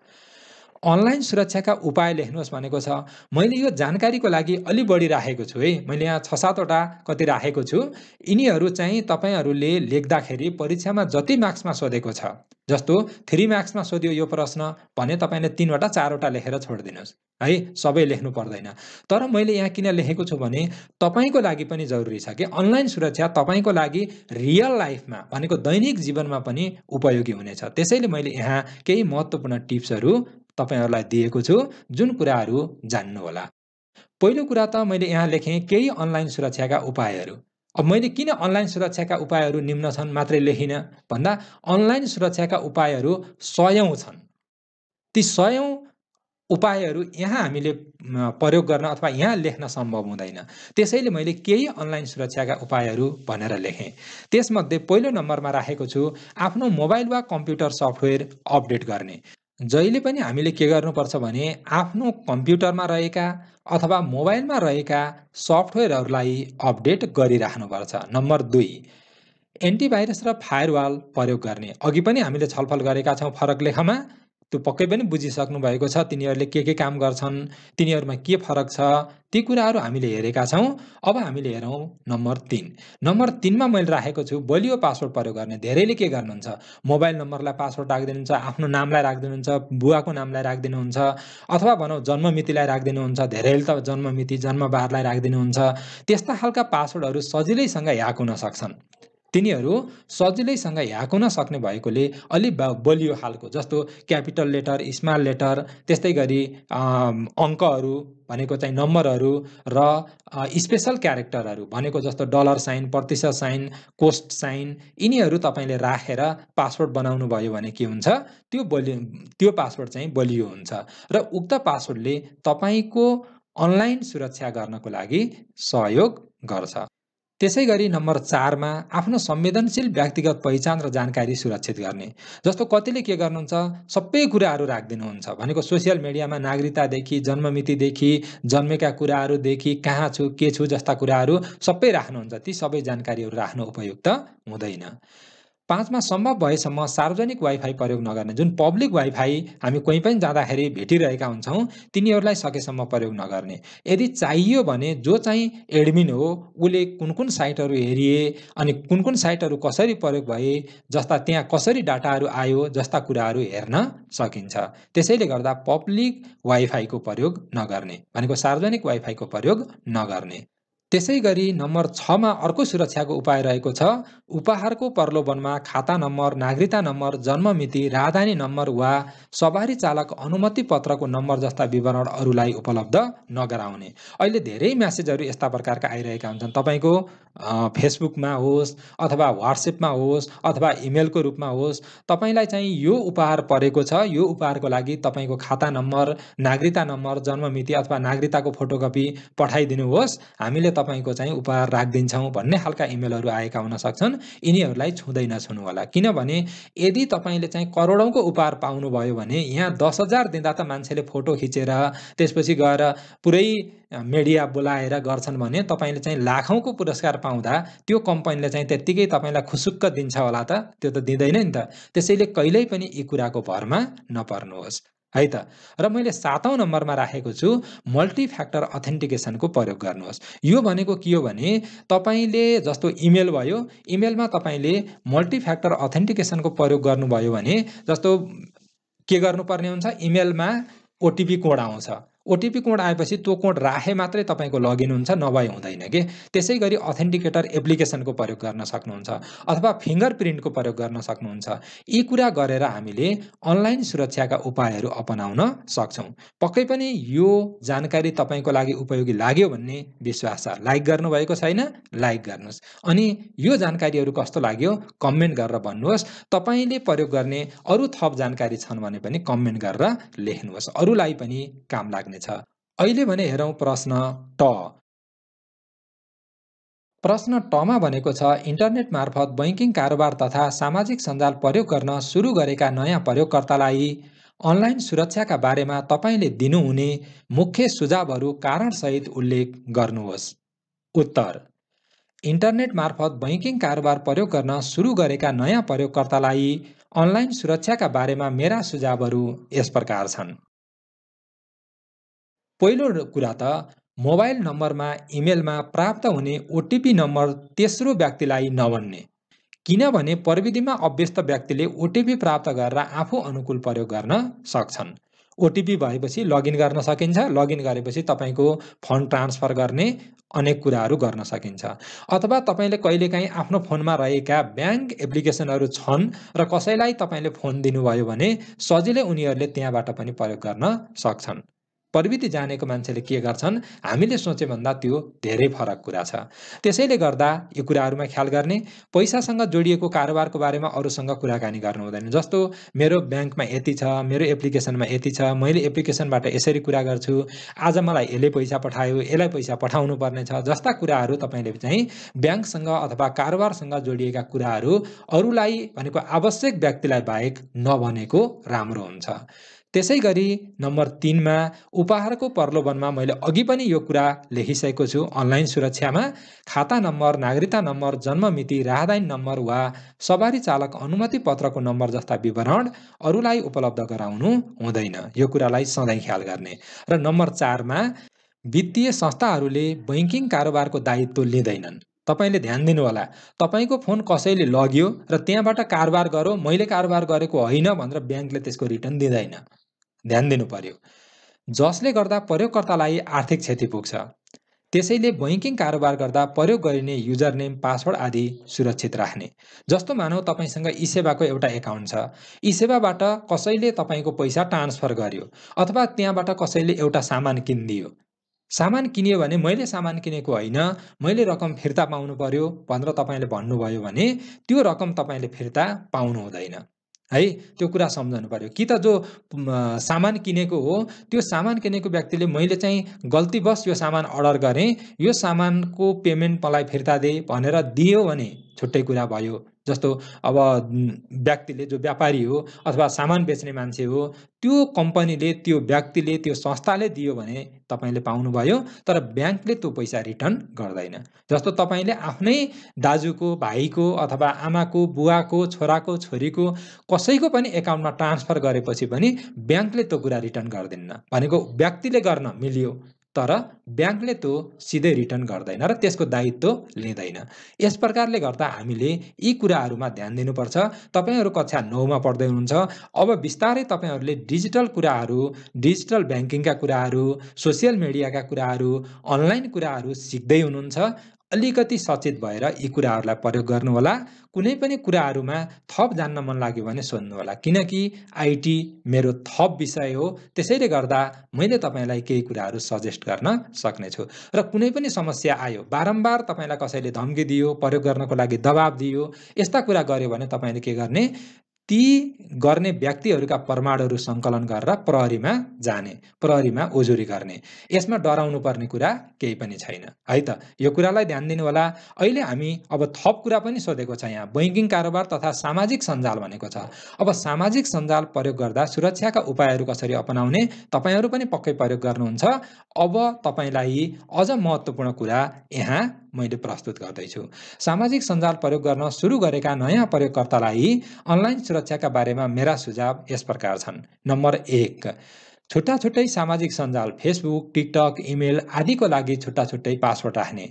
अनलाइन सुरक्षाका उपाय लेख्नुहोस् भनेको छ मैले यो जानकारीको लागि अलि बढी राखेको छु है मैले यहाँ छ सातवटा कति राखेको छु यिनीहरू चाहिँ तपाईँहरूले लेख्दाखेरि परीक्षामा जति मार्क्समा सोधेको छ जस्तो थ्री मार्क्समा सोध्यो यो प्रश्न भने तपाईँले तिनवटा चारवटा लेखेर छोडिदिनुहोस् है सबै लेख्नु पर्दैन तर मैले यहाँ किन लेखेको छु भने तपाईँको लागि पनि जरुरी छ कि अनलाइन सुरक्षा तपाईँको लागि रियल लाइफमा भनेको दैनिक जीवनमा पनि उपयोगी हुनेछ त्यसैले मैले यहाँ केही महत्त्वपूर्ण टिप्सहरू तपाईँहरूलाई दिएको छु जुन कुराहरू जान्नुहोला पहिलो कुरा त मैले यहाँ लेखेँ केही अनलाइन सुरक्षाका उपायहरू अब मैले किन अनलाइन सुरक्षाका उपायहरू निम्न छन् मात्रै लेखिनँ भन्दा अनलाइन सुरक्षाका उपायहरू सयौँ छन् ती सयौँ उपायहरू यहाँ हामीले प्रयोग गर्न अथवा यहाँ लेख्न सम्भव हुँदैन त्यसैले मैले केही अनलाइन सुरक्षाका उपायहरू भनेर लेखेँ त्यसमध्ये पहिलो नम्बरमा राखेको छु आफ्नो मोबाइल वा कम्प्युटर सफ्टवेयर अपडेट गर्ने जहिले पनि हामीले के गर्नुपर्छ भने आफ्नो कम्प्युटरमा रहेका अथवा मोबाइलमा रहेका सफ्टवेयरहरूलाई अपडेट गरिराख्नुपर्छ नम्बर दुई एन्टिभाइरस र फायरवाल प्रयोग गर्ने अघि पनि हामीले छलफल गरेका छौँ फरक लेखमा त्यो पक्कै पनि बुझिसक्नु भएको छ तिनीहरूले के के काम गर्छन् तिनीहरूमा के फरक छ ती कुराहरू हामीले हेरेका छौँ अब हामीले हेरौँ नम्बर तिन नम्बर तिनमा मैले राखेको छु बलियो पासवर्ड प्रयोग गर्ने धेरैले के गर्नुहुन्छ मोबाइल नम्बरलाई पासवर्ड राखिदिनुहुन्छ आफ्नो नामलाई राखिदिनुहुन्छ बुवाको नामलाई राखिदिनुहुन्छ अथवा भनौँ जन्ममितिलाई राखिदिनुहुन्छ धेरैले त जन्ममिति जन्मबारलाई राखिदिनुहुन्छ त्यस्ता खालका पासवर्डहरू सजिलैसँग ह्याक हुन सक्छन् तिनीहरू सजिलैसँग ह्याकुन सक्ने भएकोले अलि बलियो खालको जस्तो क्यापिटल लेटर स्मल लेटर त्यस्तै गरी अङ्कहरू भनेको चाहिँ नम्बरहरू र स्पेसल क्यारेक्टरहरू भनेको जस्तो डलर साइन प्रतिशत साइन कोस्ट साइन यिनीहरू तपाईँले राखेर रा, पासवर्ड बनाउनु भयो भने के हुन्छ त्यो बलियो त्यो पासवर्ड चाहिँ बलियो हुन्छ र उक्त पासवर्डले तपाईँको अनलाइन सुरक्षा गर्नको लागि सहयोग गर्छ त्यसै गरी नम्बर चारमा आफ्नो संवेदनशील व्यक्तिगत पहिचान र जानकारी सुरक्षित गर्ने जस्तो कतिले के गर्नुहुन्छ सबै कुराहरू राखिदिनुहुन्छ भनेको सोसियल मिडियामा नागरिकतादेखि जन्ममितिदेखि जन्मेका कुराहरूदेखि कहाँ छु के छु जस्ता कुराहरू सबै राख्नुहुन्छ ती सबै जानकारीहरू राख्नु उपयुक्त हुँदैन पाँचमा सम्भव भएसम्म सार्वजनिक वाइफाई प्रयोग नगर्ने जुन पब्लिक वाइफाई हामी कोही पनि जाँदाखेरि भेटिरहेका हुन्छौँ तिनीहरूलाई सकेसम्म प्रयोग नगर्ने यदि चाहियो भने जो चाहिँ एडमिन हो उसले कुन कुन साइटहरू हेरिए अनि कुन कुन साइटहरू कसरी प्रयोग भए जस्ता त्यहाँ कसरी डाटाहरू आयो जस्ता कुराहरू हेर्न सकिन्छ त्यसैले गर्दा पब्लिक वाइफाईको प्रयोग नगर्ने भनेको सार्वजनिक वाइफाईको प्रयोग नगर्ने त्यसै गरी नम्बर छमा अर्को सुरक्षाको उपाय रहेको छ उपहारको प्रलोभनमा खाता नम्बर नागरिकता नम्बर जन्ममिति राजधानी नम्बर वा सवारी चालक अनुमति पत्रको नम्बर जस्ता विवरणहरूलाई उपलब्ध नगराउने अहिले धेरै म्यासेजहरू यस्ता प्रकारका आइरहेका हुन्छन् तपाईँको फेसबुकमा होस् अथवा वाट्सएपमा होस् अथवा इमेलको रूपमा होस् तपाईँलाई चाहिँ यो उपहार परेको छ यो उपहारको लागि तपाईँको खाता नम्बर नागरिकता नम्बर जन्म मिति अथवा नागरिकताको फोटोकपी पठाइदिनुहोस् हामीले तपाईँको चाहिँ उपहार राखिदिन्छौँ भन्ने खालका इमेलहरू आएका हुन सक्छन् यिनीहरूलाई छुँदै नछुनु होला किनभने यदि तपाईँले चाहिँ करोडौँको उपहार पाउनुभयो भने यहाँ दस हजार दिँदा त मान्छेले फोटो खिचेर त्यसपछि गएर पुरै मिडिया बोलाएर गर्छन् भने तपाईँले चाहिँ लाखौँको पुरस्कार पाउँदा त्यो कम्पनीले चाहिँ त्यत्तिकै तपाईँलाई खुसुक्क दिन्छ होला त त्यो त दिँदैन नि त त्यसैले कहिल्यै पनि यी कुराको भरमा नपर्नुहोस् है त र मैले सातौँ नम्बरमा राखेको छु मल्टिफ्याक्टर अथेन्टिकेसनको प्रयोग गर्नुहोस् यो भनेको के हो भने तपाईँले जस्तो इमेल भयो इमेलमा तपाईँले मल्टिफ्याक्टर अथेन्टिकेसनको प्रयोग गर्नुभयो भने जस्तो के गर्नुपर्ने हुन्छ इमेलमा ओटिपी कोड आउँछ ओटिपी कोड आएपछि त्यो कोड राखे मात्रै तपाईँको लगइन हुन्छ नभए हुँदैन कि त्यसै गरी अथेन्टिकेटर एप्लिकेसनको प्रयोग गर्न सक्नुहुन्छ अथवा फिङ्गर प्रिन्टको प्रयोग गर्न सक्नुहुन्छ यी कुरा गरेर हामीले अनलाइन सुरक्षाका उपायहरू अपनाउन सक्छौँ पक्कै पनि यो जानकारी तपाईँको लागि उपयोगी लाग्यो भन्ने विश्वास छ लाइक गर्नुभएको छैन लाइक गर्नुहोस् अनि यो जानकारीहरू कस्तो लाग्यो कमेन्ट गरेर भन्नुहोस् तपाईँले प्रयोग गर्ने अरू थप जानकारी छन् भने पनि कमेन्ट गरेर लेख्नुहोस् अरूलाई पनि काम लाग्नु लाग्नेछ अहिले भने हेरौँ प्रश्न ट प्रश्न टमा भनेको छ इन्टरनेट मार्फत बैङ्किङ कारोबार तथा सामाजिक सञ्जाल प्रयोग गर्न सुरु गरेका नयाँ प्रयोगकर्तालाई अनलाइन सुरक्षाका बारेमा तपाईँले दिनुहुने मुख्य सुझावहरू कारणसहित उल्लेख गर्नुहोस् उत्तर इन्टरनेट मार्फत बैङ्किङ कारोबार प्रयोग गर्न सुरु गरेका नयाँ प्रयोगकर्तालाई अनलाइन सुरक्षाका बारेमा मेरा सुझावहरू यस प्रकार छन् पहिलो कुरा त मोबाइल नम्बरमा इमेलमा प्राप्त हुने ओटिपी नम्बर तेस्रो व्यक्तिलाई नभन्ने किनभने प्रविधिमा अभ्यस्त व्यक्तिले ओटिपी प्राप्त गरेर आफू अनुकूल प्रयोग गर्न सक्छन् ओटिपी भएपछि लगइन गर्न सकिन्छ लगइन गरेपछि तपाईँको फन्ड ट्रान्सफर गर्ने अनेक कुराहरू गर्न सकिन्छ अथवा तपाईँले कहिलेकाहीँ आफ्नो फोनमा रहेका ब्याङ्क एप्लिकेसनहरू छन् र कसैलाई तपाईँले फोन दिनुभयो भने सजिलै उनीहरूले त्यहाँबाट पनि प्रयोग गर्न सक्छन् प्रविधि जानेको मान्छेले के गर्छन् हामीले भन्दा त्यो धेरै फरक कुरा छ त्यसैले गर्दा यी कुराहरूमा ख्याल गर्ने पैसासँग जोडिएको कारोबारको बारेमा अरूसँग कुराकानी गर्नु हुँदैन जस्तो मेरो ब्याङ्कमा यति छ मेरो एप्लिकेसनमा यति छ मैले एप्लिकेसनबाट यसरी कुरा गर्छु आज मलाई यसले पैसा पठायो यसलाई पैसा पठाउनु पर्नेछ जस्ता कुराहरू तपाईँले चाहिँ ब्याङ्कसँग अथवा कारोबारसँग जोडिएका कुराहरू अरूलाई भनेको आवश्यक व्यक्तिलाई बाहेक नभनेको राम्रो हुन्छ त्यसै गरी नम्बर तिनमा उपहारको प्रलोभनमा मैले अघि पनि यो कुरा लेखिसकेको छु अनलाइन सुरक्षामा खाता नम्बर नागरिकता नम्बर जन्ममिति राहदानी नम्बर वा सवारी चालक अनुमति पत्रको नम्बर जस्ता विवरण अरूलाई उपलब्ध गराउनु हुँदैन यो कुरालाई सधैँ ख्याल गर्ने र नम्बर चारमा वित्तीय संस्थाहरूले बैङ्किङ कारोबारको दायित्व लिँदैनन् तपाईँले ध्यान दिनुहोला तपाईँको फोन कसैले लग्यो र त्यहाँबाट कारोबार गरो मैले कारोबार गरेको होइन भनेर ब्याङ्कले त्यसको रिटर्न दिँदैन ध्यान दिनु पर्यो जसले गर्दा प्रयोगकर्तालाई आर्थिक क्षति पुग्छ त्यसैले बैङ्किङ कारोबार गर्दा प्रयोग गरिने युजर नेम पासवर्ड आदि सुरक्षित राख्ने जस्तो मानौ तपाईँसँग ई सेवाको एउटा एकाउन्ट छ ई सेवाबाट कसैले तपाईँको पैसा ट्रान्सफर गर्यो अथवा त्यहाँबाट कसैले एउटा सामान किनिदियो सामान किनियो भने मैले सामान किनेको होइन मैले रकम फिर्ता पाउनु पर्यो भनेर तपाईँले भन्नुभयो भने त्यो रकम तपाईँले फिर्ता पाउनु हुँदैन है त्यो कुरा सम्झाउनु पऱ्यो कि त जो सामान किनेको हो त्यो सामान किनेको व्यक्तिले मैले चाहिँ गल्तीवश यो सामान अर्डर गरेँ यो सामानको पेमेन्ट मलाई फिर्ता दे भनेर दियो भने छुट्टै कुरा भयो जस्तो अब व्यक्तिले जो व्यापारी हो अथवा सामान बेच्ने मान्छे हो त्यो कम्पनीले त्यो व्यक्तिले त्यो संस्थाले दियो भने तपाईँले पाउनुभयो तर ब्याङ्कले त्यो पैसा रिटर्न गर्दैन जस्तो तपाईँले आफ्नै दाजुको भाइको अथवा आमाको बुवाको छोराको छोरीको कसैको पनि एकाउन्टमा ट्रान्सफर गरेपछि पनि ब्याङ्कले त्यो कुरा रिटर्न गर्दैन भनेको व्यक्तिले गर्न मिल्यो तर ब्याङ्कले त्यो सिधै रिटर्न गर्दैन र त्यसको दायित्व लिँदैन यस प्रकारले गर्दा हामीले यी कुराहरूमा ध्यान दिनुपर्छ तपाईँहरू कक्षा नौमा पढ्दै हुनुहुन्छ अब बिस्तारै तपाईँहरूले डिजिटल कुराहरू डिजिटल ब्याङ्किङका कुराहरू सोसियल मिडियाका कुराहरू अनलाइन कुराहरू सिक्दै हुनुहुन्छ अलिकति सचेत भएर यी कुराहरूलाई प्रयोग गर्नुहोला कुनै पनि कुराहरूमा थप जान्न मन लाग्यो भने सोध्नुहोला किनकि आइटी मेरो थप विषय हो त्यसैले गर्दा मैले तपाईँलाई केही कुराहरू सजेस्ट गर्न सक्नेछु र कुनै पनि समस्या आयो बारम्बार तपाईँलाई कसैले धम्की दियो प्रयोग गर्नको लागि दबाब दियो यस्ता कुरा गर्यो भने तपाईँले के गर्ने ती गर्ने व्यक्तिहरूका प्रमाणहरू सङ्कलन गरेर प्रहरीमा जाने प्रहरीमा उजुरी गर्ने यसमा डराउनु पर्ने कुरा केही पनि छैन है त यो कुरालाई ध्यान दिनु होला अहिले हामी अब थप कुरा पनि सोधेको छ यहाँ बैङ्किङ कारोबार तथा सामाजिक सञ्जाल भनेको छ अब सामाजिक सञ्जाल प्रयोग गर्दा सुरक्षाका उपायहरू कसरी अपनाउने तपाईँहरू पनि पक्कै प्रयोग गर्नुहुन्छ अब तपाईँलाई अझ महत्त्वपूर्ण कुरा यहाँ मैले प्रस्तुत गर्दैछु सामाजिक सञ्जाल प्रयोग गर्न सुरु गरेका नयाँ प्रयोगकर्तालाई अनलाइन सुरक्षाका बारेमा मेरा सुझाव यस प्रकार छन् नम्बर एक छुट्टा छुट्टै सामाजिक सञ्जाल फेसबुक टिकटक इमेल आदिको लागि छुट्टा छुट्टै पासवर्ड राख्ने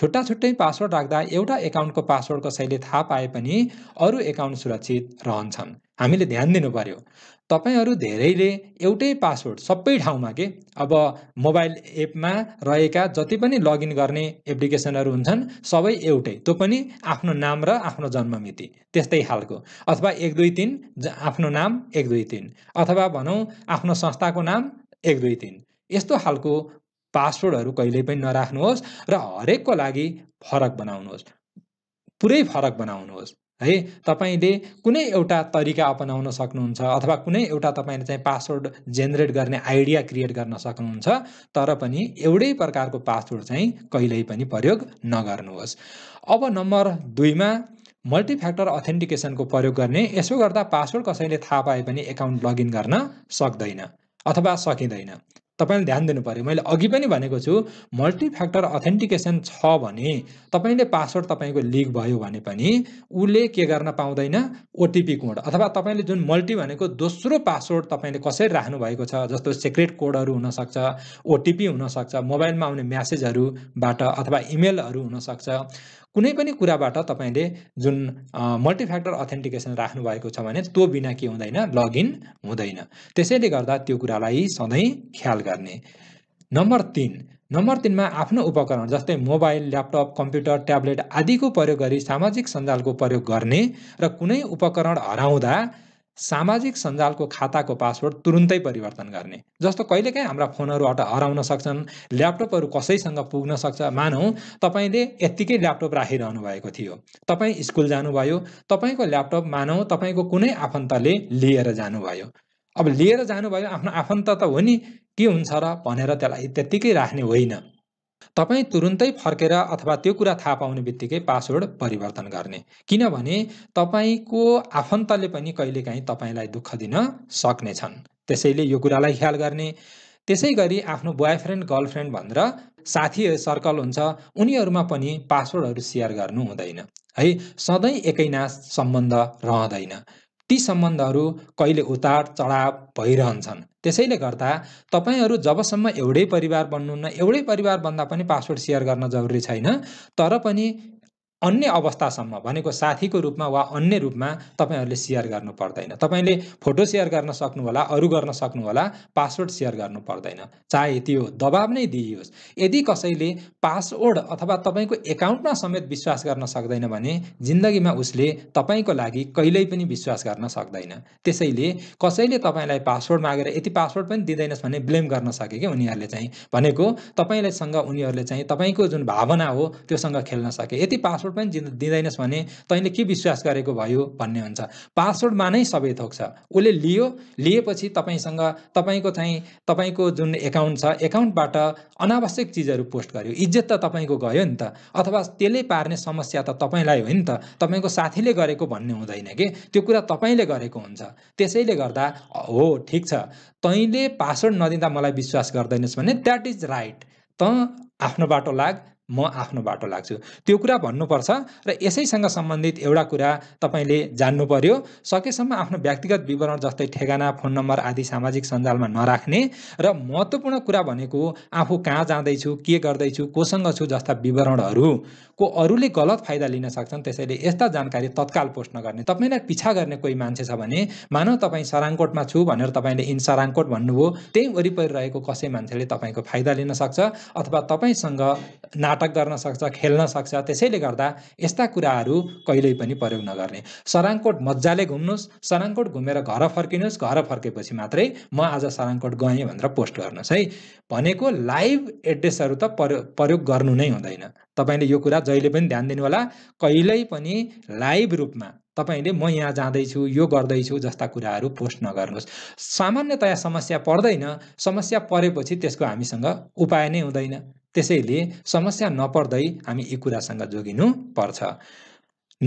छुट्टा छुट्टै पासवर्ड राख्दा एउटा एकाउन्टको पासवर्ड कसैले थाहा पाए पनि अरू एकाउन्ट सुरक्षित रहन्छन् हामीले ध्यान दिनु पर्यो तपाईँहरू धेरैले एउटै पासवर्ड सबै ठाउँमा के अब मोबाइल एपमा रहेका जति पनि लगइन गर्ने एप्लिकेसनहरू हुन्छन् सबै एउटै त्यो पनि आफ्नो नाम र आफ्नो जन्ममिति त्यस्तै खालको अथवा एक दुई तिन आफ्नो नाम एक दुई तिन अथवा भनौँ आफ्नो संस्थाको नाम एक दुई तिन यस्तो खालको पासवर्डहरू कहिल्यै पनि नराख्नुहोस् र हरेकको लागि फरक बनाउनुहोस् पुरै फरक बनाउनुहोस् है तपाईँले कुनै एउटा तरिका अपनाउन सक्नुहुन्छ अथवा कुनै एउटा तपाईँले चाहिँ पासवर्ड जेनेरेट गर्ने आइडिया क्रिएट गर्न सक्नुहुन्छ तर पनि एउटै प्रकारको पासवर्ड चाहिँ कहिल्यै पनि प्रयोग नगर्नुहोस् अब नम्बर दुईमा मल्टिफ्याक्टर अथेन्टिकेसनको प्रयोग गर्ने यसो गर्दा पासवर्ड कसैले थाहा पाए पनि एकाउन्ट लगइन गर्न सक्दैन अथवा सकिँदैन तपाईँले ध्यान दिनु पऱ्यो मैले अघि पनि भनेको छु मल्टिफ्याक्टर अथेन्टिकेसन छ भने तपाईँले पासवर्ड तपाईँको लिक भयो भने पनि उसले के गर्न पाउँदैन ओटिपी कोड अथवा तपाईँले जुन मल्टी भनेको दोस्रो पासवर्ड तपाईँले कसरी राख्नुभएको छ जस्तो सिक्रेट कोडहरू हुनसक्छ ओटिपी हुनसक्छ मोबाइलमा आउने म्यासेजहरूबाट अथवा इमेलहरू हुनसक्छ कुनै पनि कुराबाट तपाईँले जुन मल्टिफ्याक्टर अथेन्टिकेसन राख्नुभएको छ भने त्यो बिना के हुँदैन लगइन हुँदैन त्यसैले गर्दा त्यो कुरालाई सधैँ ख्याल गर्ने नम्बर तिन नम्बर तिनमा आफ्नो उपकरण जस्तै मोबाइल ल्यापटप कम्प्युटर ट्याब्लेट आदिको प्रयोग गरी सामाजिक सञ्जालको प्रयोग गर्ने र कुनै उपकरण हराउँदा सामाजिक सञ्जालको खाताको पासवर्ड तुरुन्तै परिवर्तन गर्ने जस्तो कहिलेकाहीँ हाम्रा फोनहरू फोनहरूबाट हराउन सक्छन् ल्यापटपहरू कसैसँग पुग्न सक्छ मानौँ तपाईँले यत्तिकै ल्यापटप राखिरहनु भएको थियो तपाईँ स्कुल जानुभयो तपाईँको ल्यापटप मानौँ तपाईँको कुनै आफन्तले लिएर जानुभयो अब लिएर जानुभयो आफ्नो आफन्त त हो नि के हुन्छ र भनेर त्यसलाई त्यत्तिकै राख्ने होइन तपाईँ तुरुन्तै फर्केर अथवा त्यो कुरा थाहा पाउने बित्तिकै पासवर्ड परिवर्तन गर्ने किनभने तपाईँको आफन्तले पनि कहिलेकाहीँ तपाईँलाई दुःख दिन सक्नेछन् त्यसैले यो कुरालाई ख्याल गर्ने त्यसै गरी आफ्नो बोयफ्रेन्ड गर्लफ्रेन्ड भनेर साथी सर्कल हुन्छ उनीहरूमा पनि पासवर्डहरू सेयर गर्नु हुँदैन है सधैँ एकैनास सम्बन्ध रहँदैन ती सम्बन्धहरू कहिले उतार चढाव भइरहन्छन् त्यसैले गर्दा तपाईँहरू जबसम्म एउटै परिवार बन्नुहुन्न एउटै परिवार बन्दा पनि पासवर्ड सेयर गर्न जरुरी छैन तर पनि अन्य अवस्थासम्म भनेको साथीको रूपमा वा अन्य रूपमा तपाईँहरूले सेयर गर्नु पर्दैन तपाईँले फोटो सेयर गर्न सक्नुहोला अरू गर्न सक्नुहोला पासवर्ड सेयर गर्नु पर्दैन चाहे त्यो दबाब नै दिइयोस् यदि कसैले पासवर्ड अथवा तपाईँको एकाउन्टमा समेत विश्वास गर्न सक्दैन भने जिन्दगीमा उसले तपाईँको लागि कहिल्यै पनि विश्वास गर्न सक्दैन त्यसैले कसैले तपाईँलाई पासवर्ड मागेर यति पासवर्ड पनि दिँदैनस् भने ब्लेम गर्न सके कि उनीहरूले चाहिँ भनेको तपाईँलेसँग उनीहरूले चाहिँ तपाईँको जुन भावना हो त्योसँग खेल्न सके यति पासवर्ड पासवर्ड पनि दिँदैनस् भने तैँले के विश्वास गरेको भयो भन्ने हुन्छ पासवर्डमा नै सबै थोक छ उसले लियो लिएपछि तपाईँसँग तपाईँको चाहिँ तपाईँको जुन एकाउन्ट छ एकाउन्टबाट अनावश्यक चिजहरू पोस्ट गर्यो इज्जत त तपाईँको गयो नि त अथवा त्यसले पार्ने समस्या त तपाईँलाई हो नि त तपाईँको साथीले गरेको भन्ने हुँदैन कि त्यो कुरा तपाईँले गरेको हुन्छ त्यसैले गर्दा हो ठिक छ तैँले पासवर्ड नदिँदा मलाई विश्वास गर्दैनस् भने द्याट इज राइट त आफ्नो बाटो लाग म आफ्नो बाटो लाग्छु त्यो कुरा भन्नुपर्छ र यसैसँग सम्बन्धित एउटा कुरा तपाईँले जान्नु पर्यो सकेसम्म आफ्नो व्यक्तिगत विवरण जस्तै ठेगाना फोन नम्बर आदि सामाजिक सञ्जालमा नराख्ने र महत्त्वपूर्ण कुरा भनेको आफू कहाँ जाँदैछु के गर्दैछु कोसँग छु जस्ता विवरणहरू को अरूले गलत फाइदा लिन सक्छन् त्यसैले यस्ता जानकारी तत्काल पोस्ट नगर्ने तपाईँलाई पिछा गर्ने कोही मान्छे छ भने मानव तपाईँ सराङकोटमा छु भनेर तपाईँले इन सराङकोट भन्नुभयो त्यही वरिपरि रहेको कसै मान्छेले तपाईँको फाइदा लिन सक्छ अथवा तपाईँसँग नाटक नाटक गर्न सक्छ खेल्न सक्छ त्यसैले गर्दा यस्ता कुराहरू कहिल्यै पनि प्रयोग नगर्ने सराङकोट मजाले घुम्नुहोस् सराङकोट घुमेर घर फर्किनुहोस् घर फर्केपछि मात्रै म आज सराङकोट गएँ भनेर पोस्ट गर्नुहोस् है भनेको लाइभ एड्रेसहरू त प्रयोग गर्नु नै हुँदैन तपाईँले यो कुरा जहिले पनि ध्यान दिनुहोला कहिल्यै पनि लाइभ रूपमा तपाईँले म यहाँ जाँदैछु यो गर्दैछु जस्ता कुराहरू पोस्ट नगर्नुहोस् सामान्यतया समस्या पर्दैन समस्या परेपछि त्यसको हामीसँग उपाय नै हुँदैन त्यसैले समस्या नपर्दै हामी यी कुरासँग जोगिनु पर्छ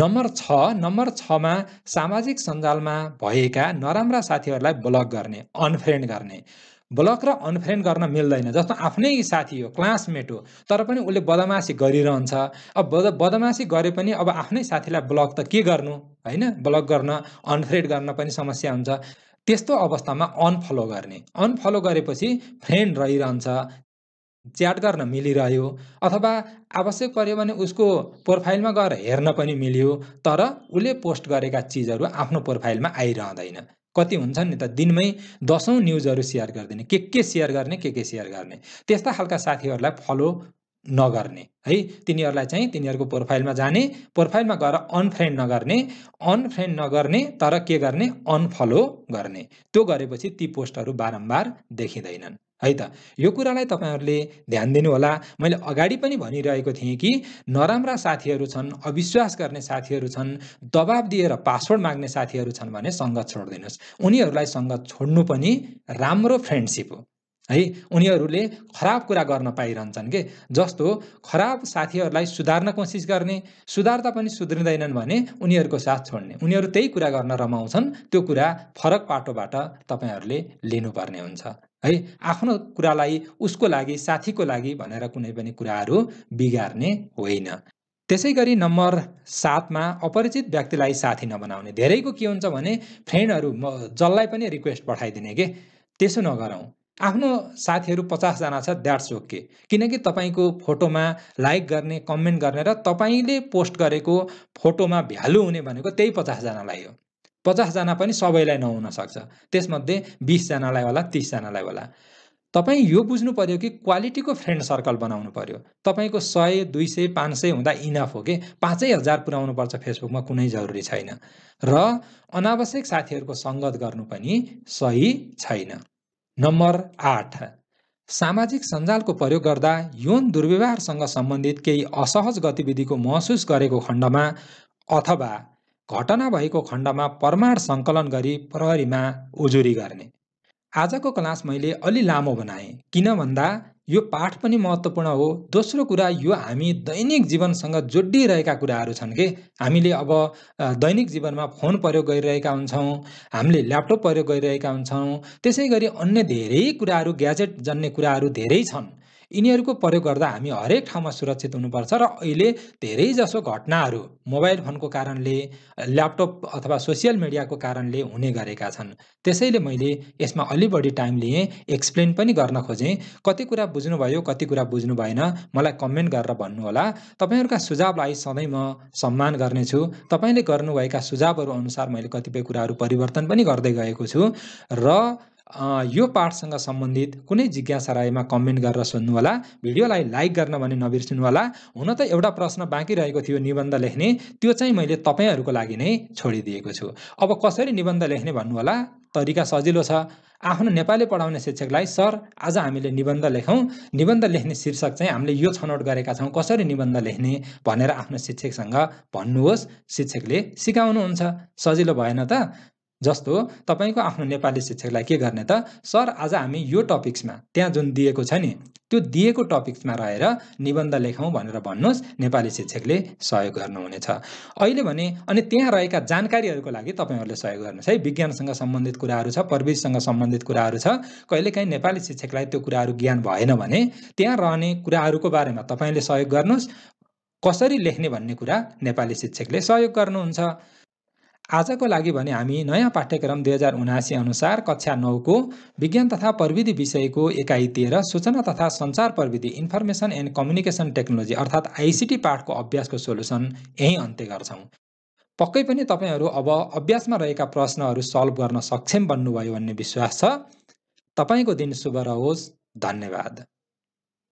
नम्बर छ नम्बर छमा सामाजिक सञ्जालमा भएका नराम्रा साथीहरूलाई ब्लक गर्ने अनफ्रेन्ड गर्ने ब्लक र अनफ्रेन्ड गर्न मिल्दैन जस्तो आफ्नै साथी हो क्लासमेट हो तर पनि उसले बदमासी गरिरहन्छ अब बद बदमासी गरे पनि अब आफ्नै साथीलाई ब्लक त के गर्नु होइन ब्लक गर्न अनफ्रेन्ड गर्न पनि समस्या हुन्छ त्यस्तो अवस्थामा अनफलो गर्ने अनफलो गरेपछि फ्रेन्ड रहिरहन्छ च्याट गर्न मिलिरह्यो अथवा आवश्यक पऱ्यो भने उसको प्रोफाइलमा गएर हेर्न पनि मिल्यो तर उसले पोस्ट गरेका चिजहरू आफ्नो प्रोफाइलमा आइरहँदैन कति हुन्छन् नि त दिनमै दसौँ न्युजहरू सेयर गरिदिने के के सेयर गर्ने के के सेयर गर्ने त्यस्ता खालका साथीहरूलाई फलो नगर्ने है तिनीहरूलाई चाहिँ तिनीहरूको प्रोफाइलमा जाने प्रोफाइलमा गएर अनफ्रेन्ड नगर्ने अनफ्रेन्ड नगर्ने तर के गर्ने अनफलो गर्ने त्यो गरेपछि ती पोस्टहरू बारम्बार देखिँदैनन् है त यो कुरालाई तपाईँहरूले ध्यान दिनुहोला मैले अगाडि पनि भनिरहेको थिएँ कि नराम्रा साथीहरू छन् अविश्वास गर्ने साथीहरू छन् दबाब दिएर पासवर्ड माग्ने साथीहरू छन् भने सङ्गत छोडिदिनुहोस् उनीहरूलाई सङ्गत छोड्नु पनि राम्रो फ्रेन्डसिप हो है उनीहरूले खराब कुरा गर्न पाइरहन्छन् के जस्तो खराब साथीहरूलाई सुधार्न कोसिस गर्ने सुधार्दा पनि सुध्रिँदैनन् भने उनीहरूको साथ छोड्ने उनीहरू त्यही कुरा गर्न रमाउँछन् त्यो कुरा फरक पाटोबाट तपाईँहरूले लिनुपर्ने हुन्छ है आफ्नो कुरालाई उसको लागि साथीको लागि भनेर कुनै पनि कुराहरू बिगार्ने होइन त्यसै गरी नम्बर सातमा अपरिचित व्यक्तिलाई साथी नबनाउने धेरैको के हुन्छ भने फ्रेन्डहरू म जसलाई पनि रिक्वेस्ट पठाइदिने के त्यसो नगरौँ आफ्नो साथीहरू पचासजना छ द्याट्स ओके किनकि तपाईँको फोटोमा लाइक गर्ने कमेन्ट गर्ने र तपाईँले पोस्ट गरेको फोटोमा भ्यालु हुने भनेको त्यही पचासजनालाई हो पचासजना पनि सबैलाई नहुन सक्छ त्यसमध्ये बिसजनालाई होला तिसजनालाई होला तपाईँ यो बुझ्नु पऱ्यो कि क्वालिटीको फ्रेन्ड सर्कल बनाउनु पऱ्यो तपाईँको सय दुई सय पाँच सय हुँदा इनफ हो कि पाँचै हजार पर्छ फेसबुकमा कुनै जरुरी छैन र अनावश्यक साथीहरूको सङ्गत गर्नु पनि सही छैन नम्बर आठ सामाजिक सञ्जालको प्रयोग गर्दा यौन दुर्व्यवहारसँग सम्बन्धित केही असहज गतिविधिको महसुस गरेको खण्डमा अथवा घटना भएको खण्डमा प्रमाण सङ्कलन गरी प्रहरीमा उजुरी गर्ने आजको क्लास मैले अलि लामो बनाएँ किन भन्दा यो पाठ पनि महत्त्वपूर्ण हो दोस्रो कुरा यो हामी दैनिक जीवनसँग जोडिरहेका कुराहरू छन् कि हामीले अब दैनिक जीवनमा फोन प्रयोग गरिरहेका हुन्छौँ हामीले ल्यापटप प्रयोग गरिरहेका हुन्छौँ त्यसै गरी अन्य धेरै कुराहरू ग्याजेट जन्ने कुराहरू धेरै छन् यिनीहरूको प्रयोग गर्दा हामी हरेक ठाउँमा सुरक्षित हुनुपर्छ र अहिले धेरैजसो घटनाहरू मोबाइल फोनको कारणले ल्यापटप अथवा सोसियल मिडियाको कारणले हुने गरेका छन् त्यसैले मैले यसमा अलि बढी टाइम लिएँ एक्सप्लेन पनि गर्न खोजेँ कति कुरा बुझ्नुभयो कति कुरा बुझ्नु भएन मलाई कमेन्ट गरेर भन्नुहोला तपाईँहरूका सुझावलाई सधैँ म सम्मान गर्नेछु तपाईँले गर्नुभएका सुझावहरू अनुसार मैले कतिपय कुराहरू परिवर्तन पनि गर्दै गएको छु र यो पाठसँग सम्बन्धित कुनै जिज्ञासा रहेमा कमेन्ट गरेर सोध्नुहोला भिडियोलाई लाइक गर्न भने होला हुन त एउटा प्रश्न बाँकी रहेको थियो निबन्ध लेख्ने त्यो चाहिँ मैले तपाईँहरूको लागि नै छोडिदिएको छु अब कसरी निबन्ध लेख्ने भन्नुहोला तरिका सजिलो छ आफ्नो नेपाली पढाउने शिक्षकलाई सर आज हामीले निबन्ध लेखौँ निबन्ध लेख्ने शीर्षक चाहिँ हामीले यो छनौट गरेका छौँ कसरी निबन्ध लेख्ने भनेर आफ्नो शिक्षकसँग भन्नुहोस् शिक्षकले सिकाउनुहुन्छ सजिलो भएन त जस्तो तपाईँको आफ्नो नेपाली शिक्षकलाई के गर्ने त सर आज हामी यो टपिक्समा त्यहाँ जुन दिएको छ नि त्यो दिएको टपिक्समा रहेर निबन्ध लेखौँ भनेर भन्नुहोस् नेपाली शिक्षकले सहयोग गर्नुहुनेछ अहिले भने अनि त्यहाँ रहेका जानकारीहरूको लागि तपाईँहरूले सहयोग गर्नुहोस् है विज्ञानसँग सम्बन्धित कुराहरू छ प्रविधिसँग सम्बन्धित कुराहरू छ कहिलेकाहीँ नेपाली शिक्षकलाई त्यो कुराहरू ज्ञान भएन भने त्यहाँ रहने कुराहरूको बारेमा तपाईँले सहयोग गर्नुहोस् कसरी लेख्ने भन्ने कुरा नेपाली शिक्षकले सहयोग गर्नुहुन्छ आजको लागि भने हामी नयाँ पाठ्यक्रम दुई हजार उनासी अनुसार कक्षा नौको विज्ञान तथा प्रविधि विषयको एकाइ तेह्र सूचना तथा सञ्चार प्रविधि इन्फर्मेसन एन्ड कम्युनिकेसन टेक्नोलोजी अर्थात् आइसिटी पाठको अभ्यासको सोल्युसन यहीँ अन्त्य गर्छौँ पक्कै पनि तपाईँहरू अब अभ्यासमा रहेका प्रश्नहरू सल्भ गर्न सक्षम बन्नुभयो भन्ने विश्वास छ तपाईँको दिन शुभ रहोस् धन्यवाद